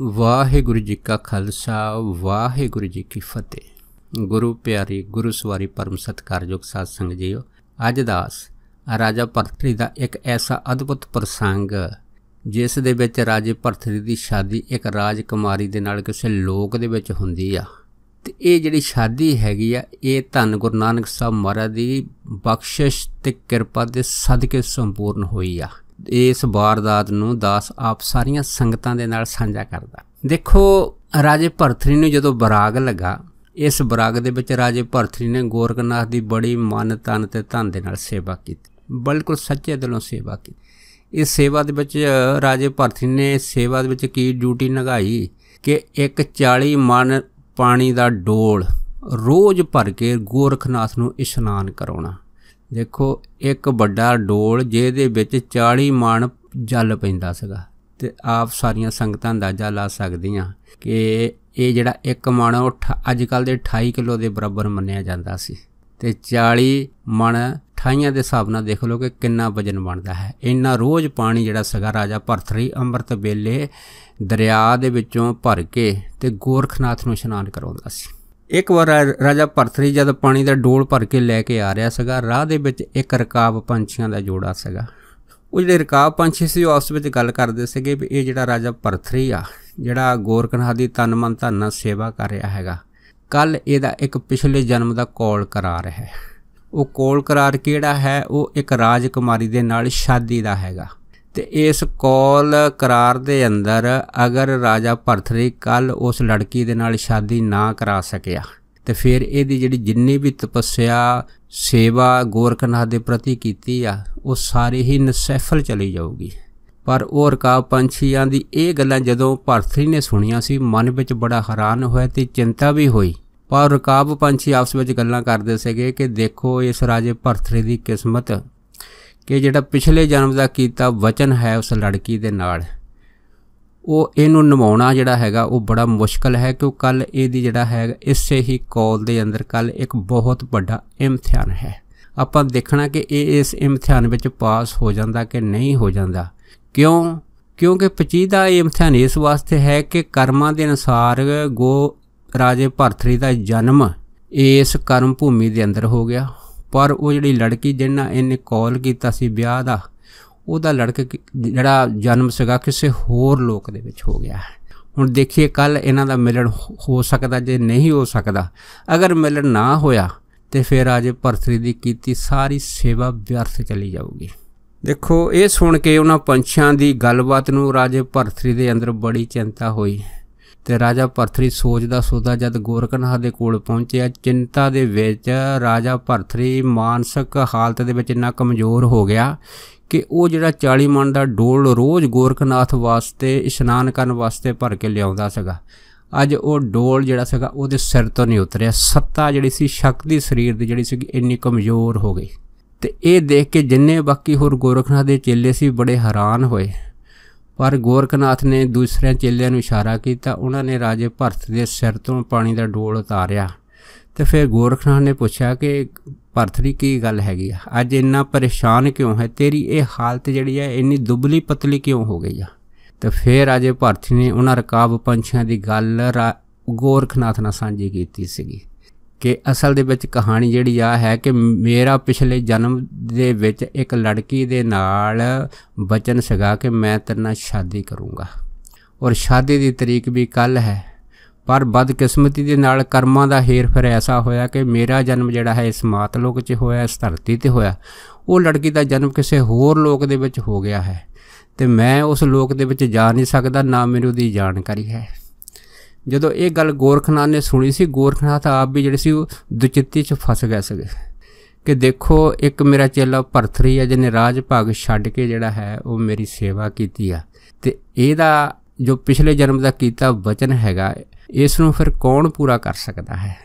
ਵਾਹਿਗੁਰੂ ਜੀ ਕਾ ਖਾਲਸਾ ਵਾਹਿਗੁਰੂ ਜੀ ਕੀ ਫਤਿਹ ਗੁਰੂ ਪਿਆਰੀ ਗੁਰੂ ਸਵਾਰੀ ਪਰਮ ਸਤਕਾਰਯੋਗ ਸਾਧ ਸੰਗ ਜੀਓ ਅੱਜ ਦਾਸ ਰਾਜਾ ਭਰਤਰੀ ਦਾ ਇੱਕ ਐਸਾ ਅਦਭੁਤ ਪ੍ਰਸੰਗ ਜਿਸ ਦੇ ਵਿੱਚ ਰਾਜੇ ਭਰਤਰੀ ਦੀ ਸ਼ਾਦੀ ਇੱਕ ਰਾਜਕੁਮਾਰੀ ਦੇ ਨਾਲ ਕਿਸੇ ਲੋਕ ਦੇ ਵਿੱਚ ਹੁੰਦੀ ਆ ਤੇ ਇਹ ਜਿਹੜੀ ਸ਼ਾਦੀ ਹੈਗੀ ਆ ਇਹ ਧੰਨ ਗੁਰੂ ਨਾਨਕ ਸਾਹਿਬ ਮਹਾਰਾਜ ਦੀ ਬਖਸ਼ਿਸ਼ ਤੇ ਕਿਰਪਾ ਦੇ ਸਦਕੇ ਸੰਪੂਰਨ ਹੋਈ ਆ ਇਸ ਵਾਰਦਾਤ ਨੂੰ ਦਾਸ ਆਪ ਸਾਰੀਆਂ ਸੰਗਤਾਂ ਦੇ ਨਾਲ ਸਾਂਝਾ ਕਰਦਾ ਦੇਖੋ ਰਾਜੇ ਭਰਤਰੀ ਨੂੰ ਜਦੋਂ ਬਰਾਗ ਲੱਗਾ ਇਸ ਬਰਾਗ ਦੇ ਵਿੱਚ ਰਾਜੇ ਭਰਤਰੀ ਨੇ ਗੋਰਖਨਾਥ ਦੀ ਬੜੀ ਮਨ ਤਨ ਤੇ ਧਨ ਦੇ ਨਾਲ ਸੇਵਾ ਕੀਤੀ ਬਿਲਕੁਲ ਸੱਚੇ ਦਿਲੋਂ ਸੇਵਾ ਕੀਤੀ ਇਸ ਸੇਵਾ ਦੇ ਵਿੱਚ ਰਾਜੇ ਭਰਤਰੀ ਨੇ ਸੇਵਾ ਦੇ ਵਿੱਚ ਕੀ ਡਿਊਟੀ ਨਿਭਾਈ ਕਿ ਇੱਕ 40 ਮਨ ਪਾਣੀ ਦਾ ਡੋਲ ਰੋਜ਼ ਭਰ ਕੇ ਗੋਰਖਨਾਥ ਨੂੰ ਇਸ਼ਨਾਨ ਕਰਾਉਣਾ ਦੇਖੋ ਇੱਕ ਵੱਡਾ ਡੋਲ ਜਿਹਦੇ ਵਿੱਚ 40 ਮਣ ਜਲ ਪੈਂਦਾ ਸੀਗਾ ਤੇ ਆਪ ਸਾਰੀਆਂ ਸੰਗਤਾਂ ਅੰਦਾਜ਼ਾ ਲਾ ਸਕਦੀਆਂ ਕਿ ਇਹ ਜਿਹੜਾ ਇੱਕ ਮਣ ਅੱਜ ਕੱਲ ਦੇ 28 ਕਿਲੋ ਦੇ ਬਰਾਬਰ ਮੰਨਿਆ ਜਾਂਦਾ ਸੀ ਤੇ 40 ਮਣ ਠਾਈਆਂ ਦੇ ਹਿਸਾਬ ਨਾਲ ਦੇਖ ਲਓ ਕਿ ਕਿੰਨਾ ਵਜਨ ਬਣਦਾ ਹੈ ਇੰਨਾ ਰੋਜ਼ ਪਾਣੀ ਜਿਹੜਾ ਸਗਾ ਰਾਜਾ ਭਰਤਰੀ ਅੰਮ੍ਰਿਤ ਵੇਲੇ ਦਰਿਆ ਦੇ ਵਿੱਚੋਂ ਭਰ ਕੇ ਤੇ ਗੋਰਖਨਾਥ ਨੂੰ ਇਸ਼ਨਾਨ ਕਰਾਉਂਦਾ ਸੀ ਇੱਕ ਵਾਰ ਰਾਜਾ ਭਰਤਰੀ ਜਦ ਪਾਣੀ ਦਾ ਡੋਲ ਭਰ ਕੇ ਲੈ ਕੇ ਆ ਰਿਹਾ ਸੀਗਾ ਰਾਹ ਦੇ ਵਿੱਚ ਇੱਕ ਰਕਾਬ ਪੰਛੀਆਂ ਦਾ ਜੋੜਾ ਸੀਗਾ ਉਹ ਜਿਹੜੇ ਰਕਾਬ ਪੰਛੀ ਸੀ ਉਹ ਆਪਸ ਵਿੱਚ ਗੱਲ ਕਰਦੇ ਸੀਗੇ ਵੀ ਇਹ ਜਿਹੜਾ ਰਾਜਾ ਭਰਤਰੀ ਆ ਜਿਹੜਾ ਗੋਰਖਨਾਥ ਦੀ ਤਨ ਮਨ ਧਨ ਸੇਵਾ ਕਰ ਰਿਹਾ ਹੈਗਾ ਕੱਲ ਇਹਦਾ ਇੱਕ ਪਿਛਲੇ ਜਨਮ ਦਾ ਕੋਲ ਕਰਾਰ ਹੈ ਉਹ ਕੋਲ ਕਰਾਰ ਕਿਹੜਾ ਹੈ ਉਹ ਇੱਕ ਰਾਜਕੁਮਾਰੀ ਦੇ ਨਾਲ ਸ਼ਾਦੀ ਦਾ ਹੈਗਾ ਤੇ ਇਸ ਕੌਲ ਕਰਾਰ ਦੇ ਅੰਦਰ ਅਗਰ ਰਾਜਾ ਭਰਥਰੀ ਕੱਲ ਉਸ ਲੜਕੀ ਦੇ ਨਾਲ ਸ਼ਾਦੀ ਨਾ ਕਰਾ ਸਕਿਆ ਤੇ ਫਿਰ ਇਹਦੀ ਜਿਹੜੀ ਜਿੰਨੀ ਵੀ ਤਪੱਸਿਆ ਸੇਵਾ ਗੋਰਖਨਾਥ ਦੇ ਪ੍ਰਤੀ ਕੀਤੀ ਆ ਉਹ ਸਾਰੀ ਹੀ ਨਸਫਲ ਚਲੀ ਜਾਊਗੀ ਪਰ ਉਹ ਰਕਾਬ ਪੰਛੀਆਂ ਦੀ ਇਹ ਗੱਲਾਂ ਜਦੋਂ ਭਰਥਰੀ ਨੇ ਸੁਣੀਆਂ ਸੀ ਮਨ ਵਿੱਚ ਬੜਾ ਹੈਰਾਨ ਹੋਇਆ ਤੇ ਚਿੰਤਾ ਵੀ ਹੋਈ ਪਰ ਰਕਾਬ ਪੰਛੀ ਆਪਸ ਵਿੱਚ ਗੱਲਾਂ ਕਰਦੇ ਸੀਗੇ ਕਿ ਦੇਖੋ ਇਸ ਰਾਜੇ ਭਰਥਰੀ ਦੀ ਕਿਸਮਤ ਕਿ ਜਿਹੜਾ ਪਿਛਲੇ ਜਨਮ ਦਾ ਕੀਤਾ ਵਚਨ ਹੈ ਉਸ ਲੜਕੀ ਦੇ ਨਾਲ ਉਹ ਇਹਨੂੰ ਨਿਭਾਉਣਾ ਜਿਹੜਾ ਹੈਗਾ ਉਹ ਬੜਾ ਮੁਸ਼ਕਲ ਹੈ ਕਿ ਉਹ ਕੱਲ ਇਹਦੀ ਜਿਹੜਾ ਹੈ ਇਸੇ ਹੀ ਕਾਲ ਦੇ ਅੰਦਰ ਕੱਲ ਇੱਕ ਬਹੁਤ ਵੱਡਾ ਇਮਤਿਹਾਨ ਹੈ ਆਪਾਂ ਦੇਖਣਾ ਕਿ ਇਹ ਇਸ ਇਮਤਿਹਾਨ ਵਿੱਚ ਪਾਸ ਹੋ ਜਾਂਦਾ ਕਿ ਨਹੀਂ ਹੋ ਜਾਂਦਾ ਕਿਉਂ ਕਿਉਂਕਿ ਪਚੀਦਾ ਇਹ ਇਮਤਿਹਾਨ ਇਸ ਵਾਸਤੇ ਹੈ ਕਿ ਕਰਮਾਂ ਦੇ ਅਨੁਸਾਰ ਗੋ ਰਾਜੇ ਭਰਤਰੀ ਦਾ ਜਨਮ ਇਸ ਕਰਮ ਭੂਮੀ ਦੇ ਅੰਦਰ ਹੋ ਗਿਆ ਪਰ ਉਹ ਜਿਹੜੀ ਲੜਕੀ ਜਿਹਨਾਂ ਇਹਨੇ ਕਾਲ ਕੀਤਾ ਸੀ ਵਿਆਹ ਦਾ ਉਹਦਾ ਲੜਕਾ ਜਿਹੜਾ ਜਨਮ ਸੀਗਾ ਕਿਸੇ ਹੋਰ ਲੋਕ ਦੇ ਵਿੱਚ ਹੋ ਗਿਆ ਹੈ ਹੁਣ ਦੇਖੀਏ ਕੱਲ ਇਹਨਾਂ ਦਾ ਮਿਲਣ ਹੋ ਸਕਦਾ ਜੇ ਨਹੀਂ ਹੋ ਸਕਦਾ ਅਗਰ ਮਿਲਣ ਨਾ ਹੋਇਆ ਤੇ ਫਿਰ ਅਜੇ ਭਰਤਰੀ ਦੀ ਕੀਤੀ ਸਾਰੀ ਸੇਵਾ ਵਿਅਰਥ ਚਲੀ ਜਾਊਗੀ ਦੇਖੋ ਇਹ ਸੁਣ ਕੇ ਉਹਨਾਂ ਪੰਛੀਆਂ ਦੀ ਗੱਲਬਾਤ ਨੂੰ ਰਾਜੇ ਭਰਤਰੀ ਦੇ ਅੰਦਰ ਬੜੀ ਚਿੰਤਾ ਹੋਈ ਤੇ ਰਾਜਾ ਭਰਥਰੀ ਸੋਚਦਾ ਸੋਚਦਾ ਜਦ ਗੋਰਖਨਾਥ ਦੇ ਕੋਲ ਪਹੁੰਚਿਆ ਚਿੰਤਾ ਦੇ ਵਿੱਚ ਰਾਜਾ ਭਰਥਰੀ ਮਾਨਸਿਕ ਹਾਲਤ ਦੇ ਵਿੱਚ ਇੰਨਾ ਕਮਜ਼ੋਰ ਹੋ ਗਿਆ ਕਿ ਉਹ ਜਿਹੜਾ 40 ਮਣ ਦਾ ਡੋਲ ਰੋਜ਼ ਗੋਰਖਨਾਥ ਵਾਸਤੇ ਇਸ਼ਨਾਨ ਕਰਨ ਵਾਸਤੇ ਭਰ ਕੇ ਲਿਆਉਂਦਾ ਸੀਗਾ ਅੱਜ ਉਹ ਡੋਲ ਜਿਹੜਾ ਸੀਗਾ ਉਹਦੇ ਸਿਰ ਤੋਂ ਨਹੀਂ ਉਤਰਿਆ ਸੱਤਾ ਜਿਹੜੀ ਸੀ ਸ਼ਕਤੀ ਸਰੀਰ ਦੀ ਜਿਹੜੀ ਸੀ ਇੰਨੀ ਕਮਜ਼ੋਰ ਹੋ ਗਈ ਤੇ ਇਹ ਦੇਖ ਕੇ ਜਿੰਨੇ ਬਾਕੀ ਹੋਰ ਗੋਰਖਨਾਥ ਦੇ ਚੇਲੇ ਸੀ ਬੜੇ ਹੈਰਾਨ ਹੋਏ ਪਰ ਗੋਰਖਨਾਥ ਨੇ ਦੂਸਰਿਆਂ ਚੇਲਿਆਂ ਨੂੰ ਇਸ਼ਾਰਾ ਕੀਤਾ ਉਹਨਾਂ ਨੇ ਰਾਜੇ ਭਰਤ ਦੇ ਸਿਰ ਤੋਂ ਪਾਣੀ ਦਾ ਡੋਲ ਉਤਾਰਿਆ ਤੇ ਫਿਰ ਗੋਰਖਨਾਥ ਨੇ ਪੁੱਛਿਆ ਕਿ ਭਰਤ ਦੀ ਕੀ ਗੱਲ ਹੈਗੀ ਆ ਅੱਜ ਇੰਨਾ ਪਰੇਸ਼ਾਨ ਕਿਉਂ ਹੈ ਤੇਰੀ ਇਹ ਹਾਲਤ ਜਿਹੜੀ ਹੈ ਇੰਨੀ ਦੁਬਲੀ ਪਤਲੀ ਕਿਉਂ ਹੋ ਗਈ ਆ ਤੇ ਫਿਰ ਰਾਜੇ ਭਰਤ ਨੇ ਉਹਨਾਂ ਰਕਾਬ ਪੰਛੀਆਂ ਦੀ ਗੱਲ ਗੋਰਖਨਾਥ ਨਾਲ ਸਾਂਝੀ ਕੀਤੀ ਸੀਗੀ ਕਿ ਅਸਲ ਦੇ ਵਿੱਚ ਕਹਾਣੀ ਜਿਹੜੀ ਆ ਹੈ ਕਿ ਮੇਰਾ ਪਿਛਲੇ ਜਨਮ ਦੇ ਵਿੱਚ ਇੱਕ ਲੜਕੀ ਦੇ ਨਾਲ ਬਚਨ ਸਗਾ ਕਿ ਮੈਂ ਤੇਰੇ ਨਾਲ ਸ਼ਾਦੀ ਕਰੂੰਗਾ ਔਰ ਸ਼ਾਦੀ ਦੀ ਤਰੀਕ ਵੀ ਕੱਲ ਹੈ ਪਰ ਬਦਕਿਸਮਤੀ ਦੇ ਨਾਲ ਕਰਮਾਂ ਦਾ ਹੇਰ-ਫੇਰ ਐਸਾ ਹੋਇਆ ਕਿ ਮੇਰਾ ਜਨਮ ਜਿਹੜਾ ਹੈ ਇਸ ਮਾਤ ਲੋਕ 'ਚ ਹੋਇਆ ਇਸ ਧਰਤੀ ਤੇ ਹੋਇਆ ਉਹ ਲੜਕੀ ਦਾ ਜਨਮ ਕਿਸੇ ਹੋਰ ਲੋਕ ਦੇ ਵਿੱਚ ਹੋ ਗਿਆ ਹੈ ਤੇ ਮੈਂ ਉਸ ਲੋਕ ਦੇ ਵਿੱਚ ਜਾ ਨਹੀਂ ਸਕਦਾ ਨਾ ਮੈਨੂੰ ਦੀ ਜਾਣਕਾਰੀ ਹੈ ਜਦੋਂ ਇਹ ਗੱਲ ਗੋਰਖਨਾਥ ਨੇ ਸੁਣੀ ਸੀ ਗੋਰਖਨਾਥ ਆਪ ਵੀ ਜਿਹੜੇ ਸੀ ਉਹ ਦੁਚਿੱਤੀ 'ਚ ਫਸ ਗਏ ਸੀਗੇ ਕਿ ਦੇਖੋ ਇੱਕ ਮੇਰਾ ਚੇਲਾ ਭਰਥਰੀ ਹੈ ਜਿਹਨੇ ਰਾਜ ਭਾਗ ਛੱਡ ਕੇ ਜਿਹੜਾ ਹੈ ਉਹ ਮੇਰੀ ਸੇਵਾ ਕੀਤੀ ਆ ਤੇ ਇਹਦਾ ਜੋ ਪਿਛਲੇ ਜਨਮ ਦਾ ਕੀਤਾ ਵਚਨ ਹੈਗਾ ਇਸ ਨੂੰ ਫਿਰ ਕੌਣ ਪੂਰਾ ਕਰ ਸਕਦਾ ਹੈ